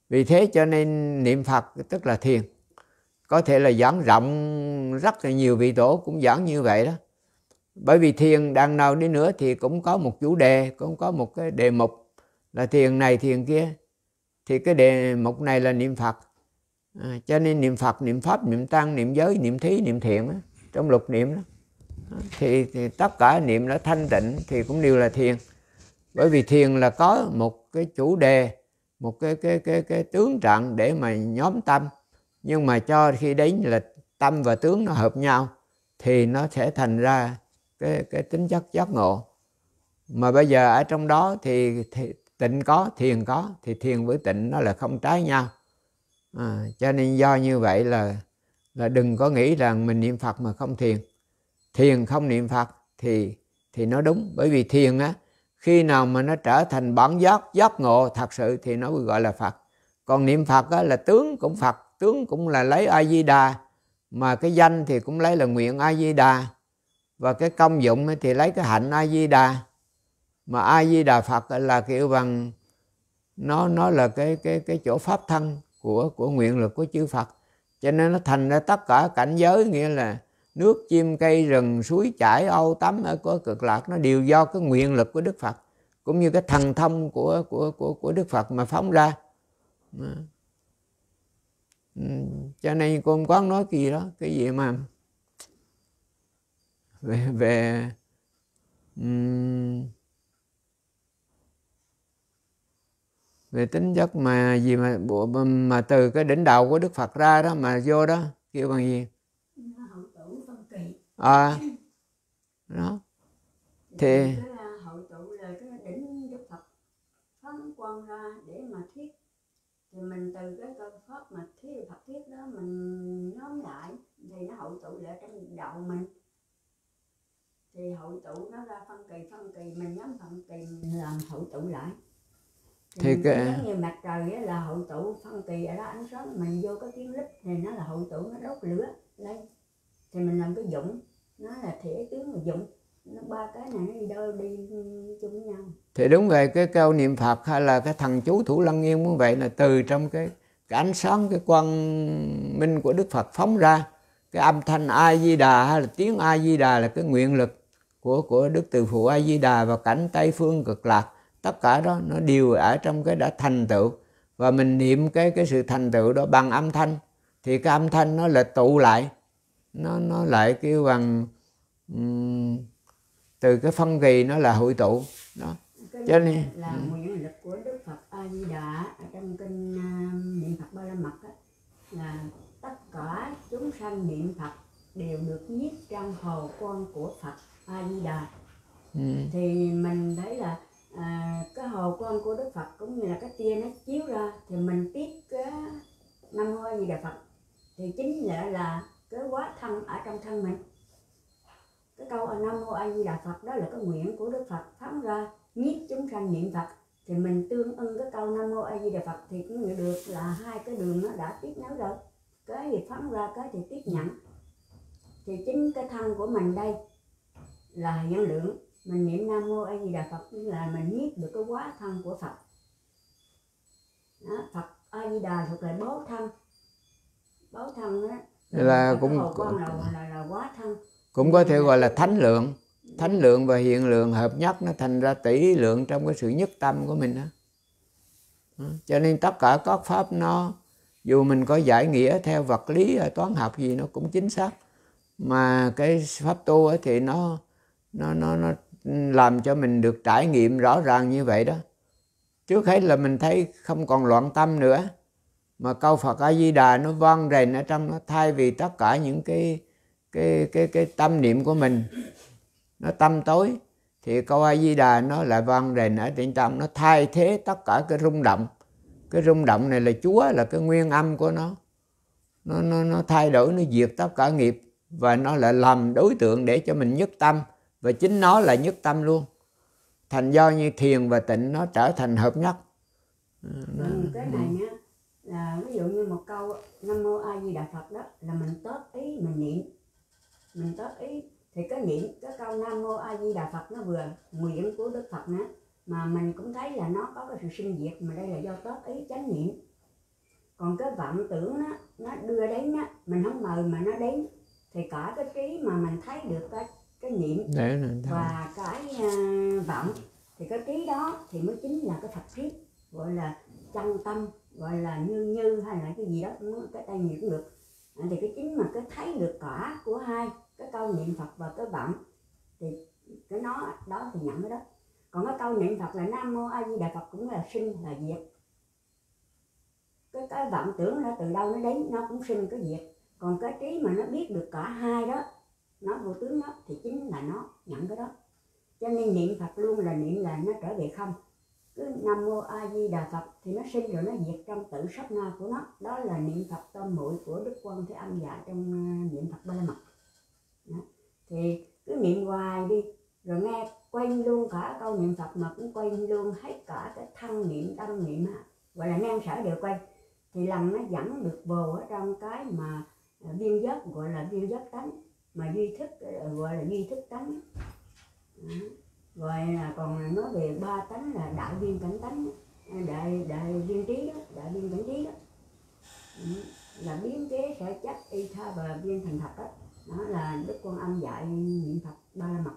vì thế cho nên niệm phật tức là thiền có thể là giảng rộng rất là nhiều vị tổ cũng giảng như vậy đó bởi vì thiền đằng nào đi nữa thì cũng có một chủ đề cũng có một cái đề mục là thiền này thiền kia thì cái đề mục này là niệm phật à, cho nên niệm phật niệm pháp niệm tăng niệm giới niệm thí niệm thiện đó, trong lục niệm đó thì, thì tất cả niệm nó thanh tịnh thì cũng đều là thiền bởi vì thiền là có một cái chủ đề một cái cái cái cái tướng trạng để mà nhóm tâm nhưng mà cho khi đến là tâm và tướng nó hợp nhau thì nó sẽ thành ra cái cái tính chất giác ngộ mà bây giờ ở trong đó thì, thì tịnh có thiền có thì thiền với tịnh nó là không trái nhau à, cho nên do như vậy là là đừng có nghĩ rằng mình niệm phật mà không thiền thiền không niệm phật thì thì nó đúng bởi vì thiền á khi nào mà nó trở thành bản giác giác ngộ thật sự thì nó gọi là phật còn niệm phật á, là tướng cũng phật tướng cũng là lấy a di đà mà cái danh thì cũng lấy là nguyện a di đà và cái công dụng thì lấy cái hạnh a di đà mà a di đà phật là kiểu bằng nó nó là cái cái cái chỗ pháp thân của của nguyện lực của chư phật cho nên nó thành ra tất cả cảnh giới nghĩa là nước chim cây rừng suối chảy âu tắm ở ờ, của cực lạc nó đều do cái nguyện lực của đức phật cũng như cái thần thông của của của của đức phật mà phóng ra cho nên cô không có nói gì đó cái gì mà về về về tính chất mà gì mà mà từ cái đỉnh đầu của đức phật ra đó mà vô đó kêu bằng gì à đó thì hội tụ là cái đỉnh đức phật phán quan ra để mà thuyết thì mình từ cái câu pháp mà thuyết phật thuyết đó mình nhóm lại thì nó hội tụ lại trong đầu mình thì hội tụ nó ra phân kỳ phân kỳ mình nhóm phân kỳ làm hội tụ lại thì, thì giống như mặt trời ấy là hội tụ phân kỳ ở đó ánh sáng mình vô cái kiến lít thì nó là hội tụ nó đốt lửa lên thì mình làm cái dụng nó là thể tướng và dụng nó ba cái này nó đi đâu đi chung với nhau thì đúng vậy cái câu niệm phật hay là cái thằng chú thủ lăng nghiêm cũng vậy là từ trong cái cái ánh sáng cái quang minh của đức phật phóng ra cái âm thanh a di đà hay là tiếng a di đà là cái nguyện lực của của đức từ phụ a di đà và cảnh tây phương cực lạc tất cả đó nó đều ở trong cái đã thành tựu và mình niệm cái cái sự thành tựu đó bằng âm thanh thì cái âm thanh nó là tụ lại nó nó lại kêu bằng um, từ cái phân kỳ nó là hội tụ đó cái cho nên là ừ. nguyện lực của đức phật a di đà ở trong kinh uh, phật ba la mật là tất cả chúng sanh niệm phật đều được nhiếp trong hồ quan của phật a di đà ừ. thì mình thấy là à, cái hồ quan của đức phật cũng như là cái tia nó chiếu ra thì mình tiếp cái năm hoa di đà phật thì chính là là cái quá thân ở trong thân mình cái câu ở nam mô a di đà phật đó là cái nguyện của đức phật phóng ra nhiếp chúng sanh niệm phật thì mình tương ưng cái câu nam mô a di đà phật thì cũng được là hai cái đường nó đã tiếp nối rồi cái thì phóng ra cái thì tiếp nhận thì chính cái thân của mình đây là năng lượng mình niệm nam mô a di đà phật là mình nhiếp được cái quá thân của phật đó, phật a di đà thuộc là bố thân bố thân đó là cũng cũng, cũng có thể dạ. gọi là thánh lượng thánh lượng và hiện lượng hợp nhất nó thành ra tỷ lượng trong cái sự nhất tâm của mình đó cho nên tất cả các pháp nó dù mình có giải nghĩa theo vật lý toán học gì nó cũng chính xác mà cái pháp tu thì nó nó nó nó làm cho mình được trải nghiệm rõ ràng như vậy đó trước hết là mình thấy không còn loạn tâm nữa mà câu Phật A Di Đà nó vang rền ở trong nó thay vì tất cả những cái cái cái cái tâm niệm của mình nó tâm tối thì câu A Di Đà nó lại vang rền ở trên trong nó thay thế tất cả cái rung động cái rung động này là Chúa là cái nguyên âm của nó nó nó nó thay đổi nó diệt tất cả nghiệp và nó lại làm đối tượng để cho mình nhất tâm và chính nó là nhất tâm luôn thành do như thiền và tịnh nó trở thành hợp nhất. Vâng, cái này nhá là ví dụ như một câu nam mô a di đà phật đó là mình tớp ý mình niệm mình tớp ý thì cái niệm cái câu nam mô a di đà phật nó vừa nguyện của đức phật nữa mà mình cũng thấy là nó có cái sự sinh diệt mà đây là do tớp ý chánh niệm còn cái vọng tưởng nó nó đưa đến á mình không mời mà nó đến thì cả cái trí mà mình thấy được cái cái niệm và cái uh, vọng thì cái trí đó thì mới chính là cái phật trí gọi là chân tâm gọi là như như hay là cái gì đó cái tay gì cũng được à, thì cái chính mà cái thấy được quả của hai cái câu niệm phật và cái bậm thì cái nó đó thì nhận cái đó còn cái câu niệm phật là nam mô a di đà phật cũng là sinh là diệt cái cái vọng tưởng nó từ đâu nó đến nó cũng sinh cái diệt còn cái trí mà nó biết được cả hai đó nó vô tướng đó thì chính là nó nhận cái đó cho nên niệm phật luôn là niệm là nó trở về không cứ nam mô a di đà phật thì nó sinh rồi nó diệt trong tự sắc na của nó đó là niệm phật tâm muội của đức quan thế âm dạ trong ờ, niệm phật ba la mật đó. thì cứ niệm hoài đi rồi nghe quên luôn cả câu niệm phật mà cũng quên luôn hết cả cái thân niệm tâm niệm gọi là ngang sở đều quên thì lòng nó dẫn được bồ ở trong cái mà viên ờ, giấc gọi là viên giấc tánh mà duy thức ờ, gọi là duy thức tánh đó rồi là còn nói về ba tánh là đại viên cảnh tánh đại đại viên trí đó đại viên cảnh trí đó ừ, là biến kế sở chấp y tha và viên thành thật đó đó là đức quan âm dạy niệm phật ba la mật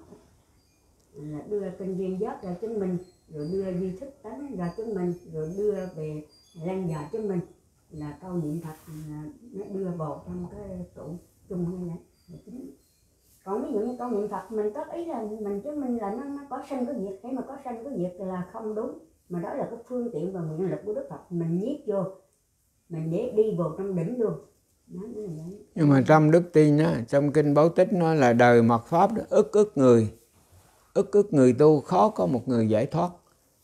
là đưa kinh viên giác ra chứng minh rồi đưa duy thức tánh ra chứng minh rồi đưa về lan già chứng minh là câu niệm phật nó đưa vào trong cái trụ chung như này chính còn ví dụ như con niệm phật mình có ý là mình chứng minh là nó, nó có sanh có diệt khi mà có sanh có diệt là không đúng mà đó là cái phương tiện và nguyện lực của đức phật mình nhét vô mình để đi vào trong đỉnh luôn nhưng mà trong đức tin á trong kinh báo tích nó là đời mật pháp đó, ức ức người ức ức người tu khó có một người giải thoát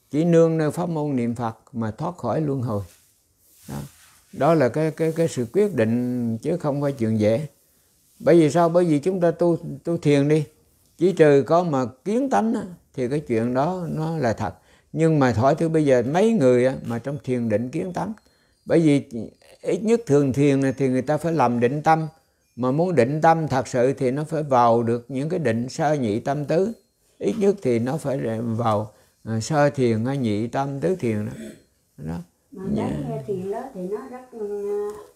chỉ nương nơi pháp môn niệm phật mà thoát khỏi luân hồi đó, đó là cái cái cái sự quyết định chứ không phải chuyện dễ bởi vì sao bởi vì chúng ta tu tu thiền đi chỉ trừ có mà kiến tánh thì cái chuyện đó nó là thật nhưng mà thỏi thứ bây giờ mấy người mà trong thiền định kiến tánh bởi vì ít nhất thường thiền thì người ta phải làm định tâm mà muốn định tâm thật sự thì nó phải vào được những cái định sơ nhị tâm tứ ít nhất thì nó phải vào à, sơ thiền hay nhị tâm tứ thiền đó, đó. mà yeah. Dạ. thiền đó thì nó rất ừ,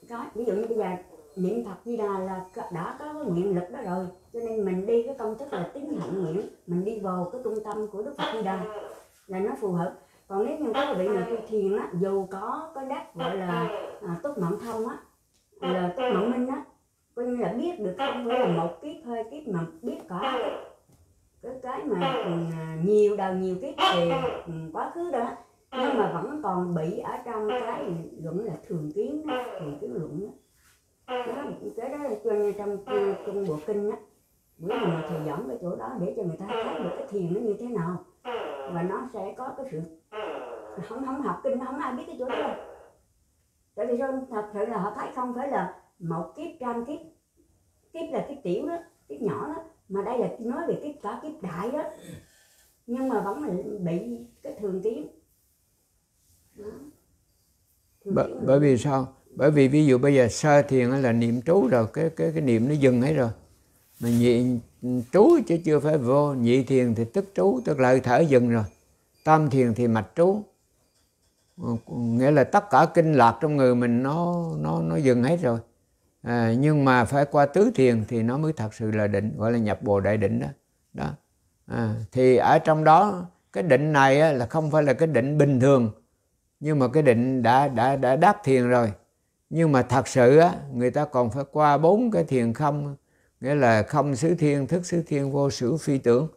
có ví dụ như bây giờ niệm phật di đà là đã có cái nguyện lực đó rồi cho nên mình đi cái công thức là tín hạnh nguyện mình đi vào cái trung tâm của đức phật di đà là nó phù hợp còn nếu như các vị mà tu thiền á dù có cái đắc gọi là à, tốt mộng thông á là tốt mộng minh á coi như là biết được không phải là một kiếp hơi kiếp mà biết cả cái cái mà ừ, à, nhiều đời nhiều kiếp về ừ, quá khứ đó nhưng mà vẫn còn bị ở trong cái luận là thường kiến thường kiến luận đó cái đó là kêu trong trong bộ kinh á bữa nào mà thầy dẫn cái chỗ đó để cho người ta thấy được cái thiền nó như thế nào và nó sẽ có cái sự không không học kinh không ai biết cái chỗ đó đâu tại vì sao thật sự là họ thấy không phải là một kiếp trăm kiếp kiếp là kiếp tiểu đó kiếp nhỏ đó mà đây là nói về kiếp cả kiếp đại đó nhưng mà vẫn bị cái thường tiếng bởi vì sao bởi vì ví dụ bây giờ sơ thiền là niệm trú rồi cái cái cái niệm nó dừng hết rồi mà nhị trú chứ chưa phải vô nhị thiền thì tức trú tức là thở dừng rồi tam thiền thì mạch trú ờ, nghĩa là tất cả kinh lạc trong người mình nó nó nó dừng hết rồi à, nhưng mà phải qua tứ thiền thì nó mới thật sự là định gọi là nhập bồ đại định đó đó à, thì ở trong đó cái định này là không phải là cái định bình thường nhưng mà cái định đã đã đã đáp thiền rồi nhưng mà thật sự á, người ta còn phải qua bốn cái thiền không nghĩa là không xứ thiên thức xứ thiên vô sử phi tưởng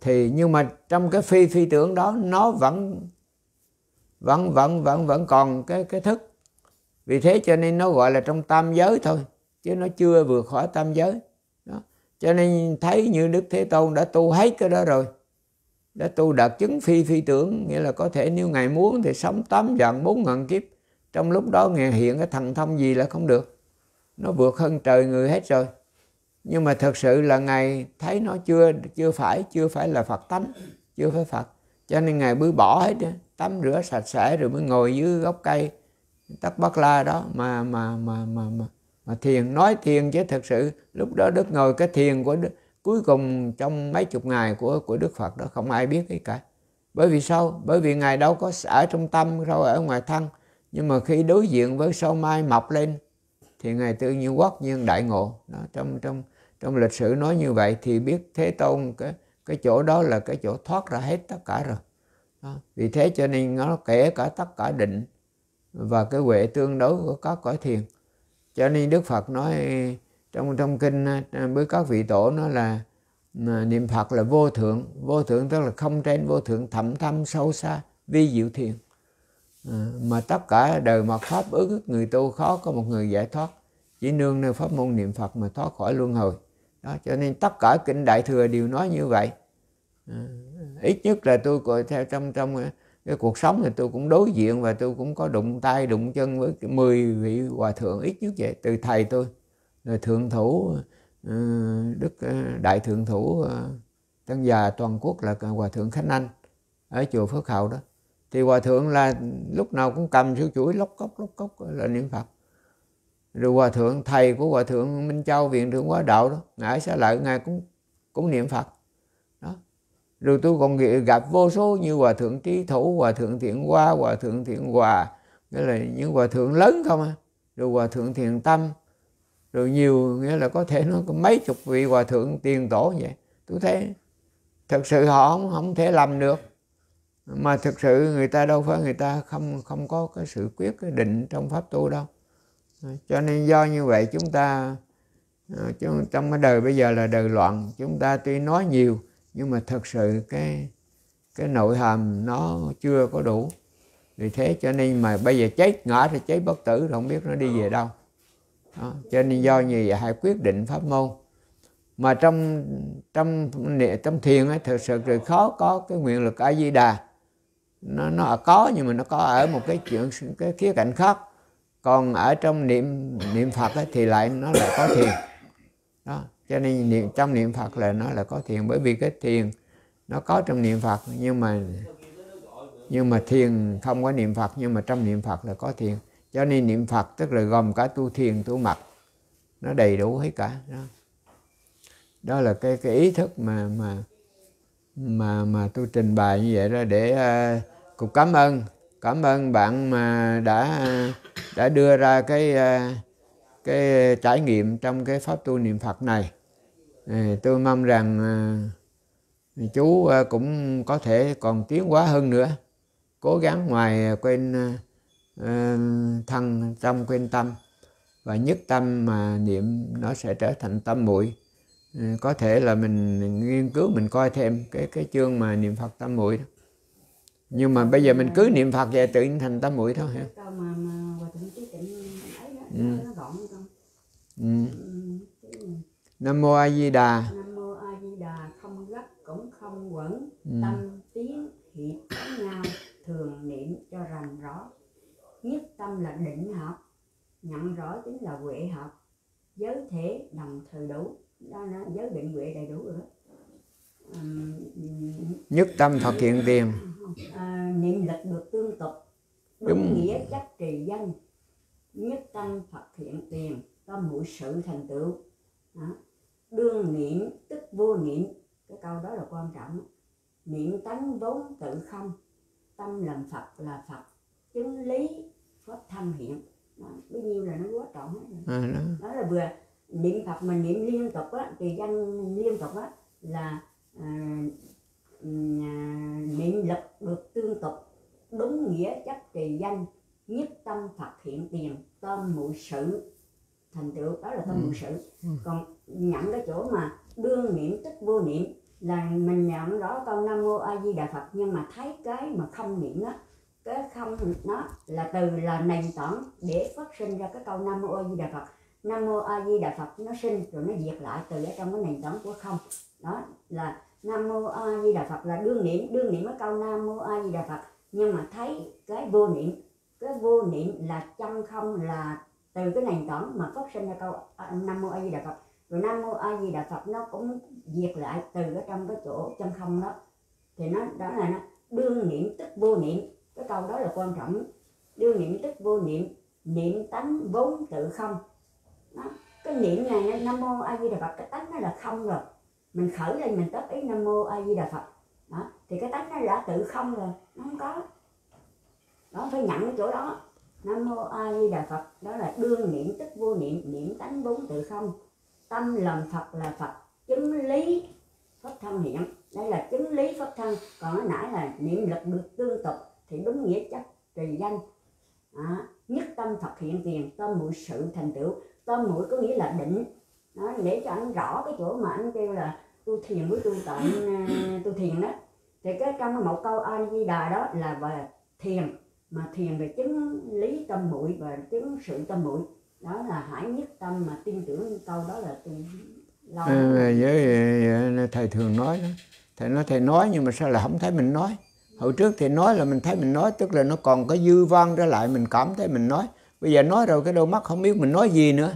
thì nhưng mà trong cái phi phi tưởng đó nó vẫn vẫn vẫn vẫn vẫn còn cái cái thức vì thế cho nên nó gọi là trong tam giới thôi chứ nó chưa vượt khỏi tam giới đó. cho nên thấy như đức thế tôn đã tu hết cái đó rồi đã tu đạt chứng phi phi tưởng nghĩa là có thể nếu ngài muốn thì sống tám dạng bốn ngàn kiếp trong lúc đó nghe hiện cái thần thông gì là không được nó vượt hơn trời người hết rồi nhưng mà thật sự là ngài thấy nó chưa chưa phải chưa phải là phật tánh chưa phải phật cho nên ngài mới bỏ hết tắm rửa sạch sẽ rồi mới ngồi dưới gốc cây tắc bát la đó mà mà mà mà mà, mà thiền nói thiền chứ thật sự lúc đó đức ngồi cái thiền của đức, cuối cùng trong mấy chục ngày của của đức phật đó không ai biết gì cả bởi vì sao bởi vì ngài đâu có ở trong tâm đâu ở ngoài thân nhưng mà khi đối diện với sao mai mọc lên thì ngài tự nhiên quốc nhiên đại ngộ đó, trong trong trong lịch sử nói như vậy thì biết thế tôn cái cái chỗ đó là cái chỗ thoát ra hết tất cả rồi đó. vì thế cho nên nó kể cả tất cả định và cái huệ tương đối của các cõi thiền cho nên đức phật nói trong trong kinh với các vị tổ nó là niệm phật là vô thượng vô thượng tức là không trên vô thượng thậm thâm sâu xa vi diệu thiền Ờ, mà tất cả đời mà pháp ước người tu khó có một người giải thoát chỉ nương nơi pháp môn niệm phật mà thoát khỏi luân hồi đó cho nên tất cả kinh đại thừa đều nói như vậy ờ, ít nhất là tôi coi theo trong trong ờ, cái cuộc sống thì tôi cũng đối diện và tôi cũng có đụng tay đụng chân với 10 vị hòa thượng ít nhất vậy từ thầy tôi rồi thượng thủ đức đại thượng thủ tân già toàn quốc là hòa thượng khánh anh ở chùa phước hậu đó thì hòa thượng là lúc nào cũng cầm siêu chuỗi lóc cốc lóc cốc là niệm phật rồi hòa thượng thầy của hòa thượng minh châu viện thượng hóa đạo đó ngài sẽ lại ngài cũng cũng niệm phật đó rồi tôi còn gặp vô số như hòa thượng trí thủ hòa thượng thiện hoa hòa thượng thiện hòa nghĩa là những hòa thượng lớn không à rồi hòa thượng thiền tâm rồi nhiều nghĩa là có thể nó có mấy chục vị hòa thượng tiền tổ vậy tôi thấy thật sự họ không không thể làm được mà thực sự người ta đâu phải người ta không không có cái sự quyết định trong pháp tu đâu cho nên do như vậy chúng ta ờ, chúng, trong cái đời bây giờ là đời loạn chúng ta tuy nói nhiều nhưng mà thực sự cái cái nội hàm nó chưa có đủ vì thế cho nên mà bây giờ chết ngã thì chết bất tử rồi không biết nó đi về đâu đó. cho nên do như vậy hãy quyết định pháp môn mà trong trong trong thiền ấy, thực sự rất khó có cái nguyện lực a di đà nó nó có nhưng mà nó có ở một cái chuyện cái khía cạnh khác còn ở trong niệm niệm phật ấy, thì lại nó lại có thiền đó cho nên niệm trong niệm phật là nó là có thiền bởi vì cái thiền nó có trong niệm phật nhưng mà nhưng mà thiền không có niệm phật nhưng mà trong niệm phật là có thiền cho nên niệm phật tức là gồm cả tu thiền tu mật nó đầy đủ hết cả đó đó là cái cái ý thức mà mà mà mà tôi trình bày như vậy đó để uh, cũng cảm ơn cảm ơn bạn mà đã đã đưa ra cái ờ, cái trải nghiệm trong cái pháp tu niệm Phật này tôi mong rằng ờ, chú ờ, cũng có thể còn tiến hóa hơn nữa cố gắng ngoài quên thân trong quên tâm và nhất tâm mà niệm nó sẽ trở thành tâm muội có thể là mình nghiên cứu mình coi thêm cái cái chương mà niệm Phật tâm muội đó nhưng mà bây giờ mình cứ niệm phật về tự nhiên thành tam mũi thôi hả ừ. ừ. ừ nam mô a di đà nam mô a di đà không gấp cũng không quẩn ừ. tâm tiếng hiệp với nhau thường niệm cho rành rõ nhất tâm là định học nhận rõ chính là huệ học giới thể đồng thời đủ đó là giới định huệ đầy đủ nữa nhất tâm thật hiện tiền à, à, niệm lực được tương tục đúng, đúng. nghĩa chắc trì danh nhất tâm phật thiện tiền tâm mũi sự thành tựu đó. đương niệm tức vô niệm cái câu đó là quan trọng niệm tánh vốn tự không tâm làm phật là phật chứng lý pháp thâm hiện đó. bấy nhiêu là nó quá trọng hết đó. À, đó là vừa niệm phật mình niệm liên tục á thì danh liên tục á là à, niệm lực được tương tục đúng nghĩa chất trì danh nhất tâm Phật hiện tiền tâm mụ sự thành tựu đó là tâm ừ. mụ sự ừ. còn nhận cái chỗ mà đương niệm tức vô niệm là mình nhận đó câu nam mô a di đà phật nhưng mà thấy cái mà không niệm đó cái không nó là từ là nền tảng để phát sinh ra cái câu nam mô a di đà phật nam mô a di đà phật nó sinh rồi nó diệt lại từ ở trong cái nền tảng của không đó là nam mô a di đà phật là đương niệm đương niệm cái câu nam mô a di đà phật nhưng mà thấy cái vô niệm cái vô niệm là chân không là từ cái nền tảng mà phát sinh ra câu à, nam mô a di đà phật rồi nam mô a di đà phật nó cũng diệt lại từ cái trong cái chỗ chân không đó thì nó đó là nó đương niệm tức vô niệm cái câu đó là quan trọng đương niệm tức vô niệm niệm tánh vốn tự không đó. cái niệm này nam mô a di đà phật cái tánh nó là không rồi mình khởi lên mình tấp ý nam mô a di đà phật đó thì cái tánh nó đã tự không rồi nó không có nó phải nhận cái chỗ đó nam mô a di đà phật đó là đương niệm tức vô niệm niệm tánh bốn tự không tâm lòng phật là phật chứng lý pháp thân hiện, đây là chứng lý pháp thân còn hồi nãy là niệm lực được tương tục thì đúng nghĩa chất trì danh à, nhất tâm phật hiện tiền tâm mũi sự thành tựu tâm mũi có nghĩa là định nó để cho anh rõ cái chỗ mà anh kêu là tôi thiền với tôi tại ừ. à, tôi thiền đó thì cái trong cái một câu a di đà đó là về thiền mà thiền về chứng lý tâm muội và chứng sự tâm muội đó là hãy nhất tâm mà tin tưởng câu đó là tu lâu với thầy thường nói đó thầy nói thầy nói nhưng mà sao là không thấy mình nói hồi trước thì nói là mình thấy mình nói tức là nó còn có dư văn ra lại mình cảm thấy mình nói bây giờ nói rồi cái đôi mắt không biết mình nói gì nữa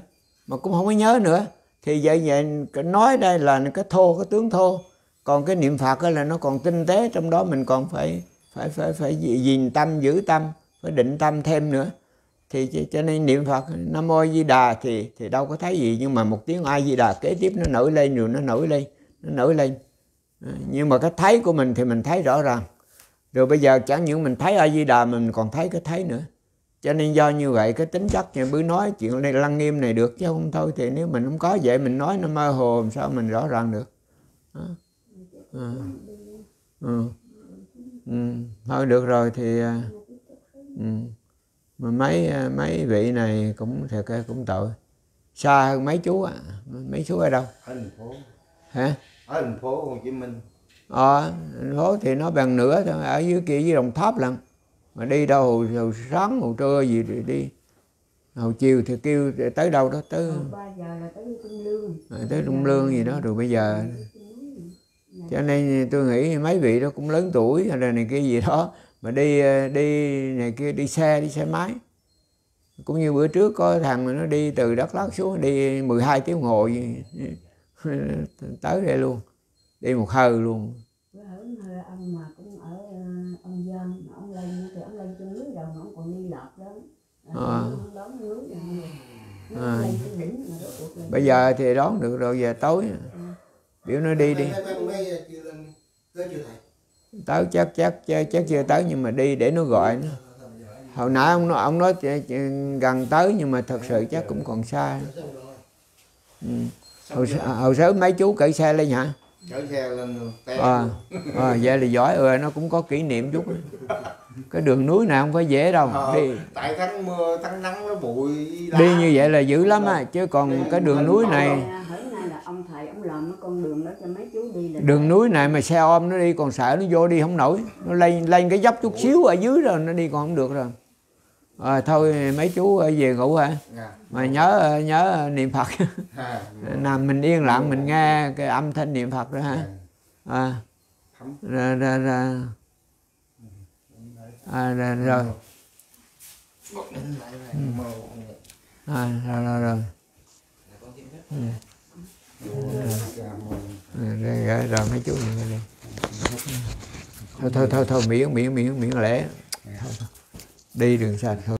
mà cũng không có nhớ nữa thì vậy vậy nói đây là cái thô cái tướng thô còn cái niệm phật là nó còn tinh tế trong đó mình còn phải phải phải phải gìn tâm giữ tâm phải định tâm thêm nữa thì cho nên niệm phật nam mô di đà thì thì đâu có thấy gì nhưng mà một tiếng a di đà kế tiếp nó nổi lên rồi nó nổi lên nó nổi lên à, nhưng mà cái thấy của mình thì mình thấy rõ ràng rồi bây giờ chẳng những mình thấy a di đà mình còn thấy cái thấy nữa cho nên do như vậy cái tính chất thì mới nói chuyện này lăng nghiêm này được chứ không thôi thì nếu mình không có vậy mình nói nó mơ hồ làm sao mình rõ ràng được à. À. Ừ. Ừ. thôi được rồi thì à, ừ. mà mấy à, mấy vị này cũng thiệt cũng tội xa hơn mấy chú à. mấy chú ở đâu thành phố hả ở thành phố Hồ Chí Minh ờ thành phố thì nó bằng nửa thôi ở dưới kia dưới Đồng Tháp lần mà đi đâu hồi, hồi sáng hồi trưa gì thì đi hồi chiều thì kêu tới đâu đó tới ba giờ là tới trung lương à, tới trung lương gì đó rồi bây giờ dạ. cho nên tôi nghĩ mấy vị đó cũng lớn tuổi hay là này kia gì đó mà đi à, đi này kia đi xe đi xe máy cũng như bữa trước có thằng nó đi từ Đắk Lắk xuống đi 12 tiếng hồ tới đây luôn đi một hơi luôn à. À. bây giờ thì đón được rồi về tối biểu nó đi đi tới chắc chắc chắc chưa tới nhưng mà đi để nó gọi nó hồi nãy ông nói, ông nói gần tới nhưng mà thật sự chắc cũng còn xa ừ. hồi, hồi sớm mấy chú cởi xe lên hả cởi xe lên rồi à, à, vậy là giỏi rồi nó cũng có kỷ niệm chút cái đường núi nào không phải dễ đâu ờ, đi tại tháng mưa tháng nắng nó bụi đi như vậy là dữ lắm á chứ còn đi, cái đường núi này dạ, ông thầy ông làm cái con đường đó cho mấy chú đi là đường núi này mà xe ôm nó đi còn sợ nó vô đi không nổi nó lên lên cái dốc chút xíu ở dưới rồi nó đi còn không được rồi à, thôi mấy chú về ngủ hả dạ. mà nhớ nhớ niệm phật dạ, nằm mình yên lặng mình nghe cái âm thanh niệm phật đó hả à. Ra, ra, ra à, rồi, rồi. Ừ. À, rồi, rồi, rồi. Rồi, rồi, rồi mấy chú mình đi. Ừ. Thôi, thôi, thôi, thôi, miễn, miễn, miễn, miễn lẻ. đi đường sạch thôi.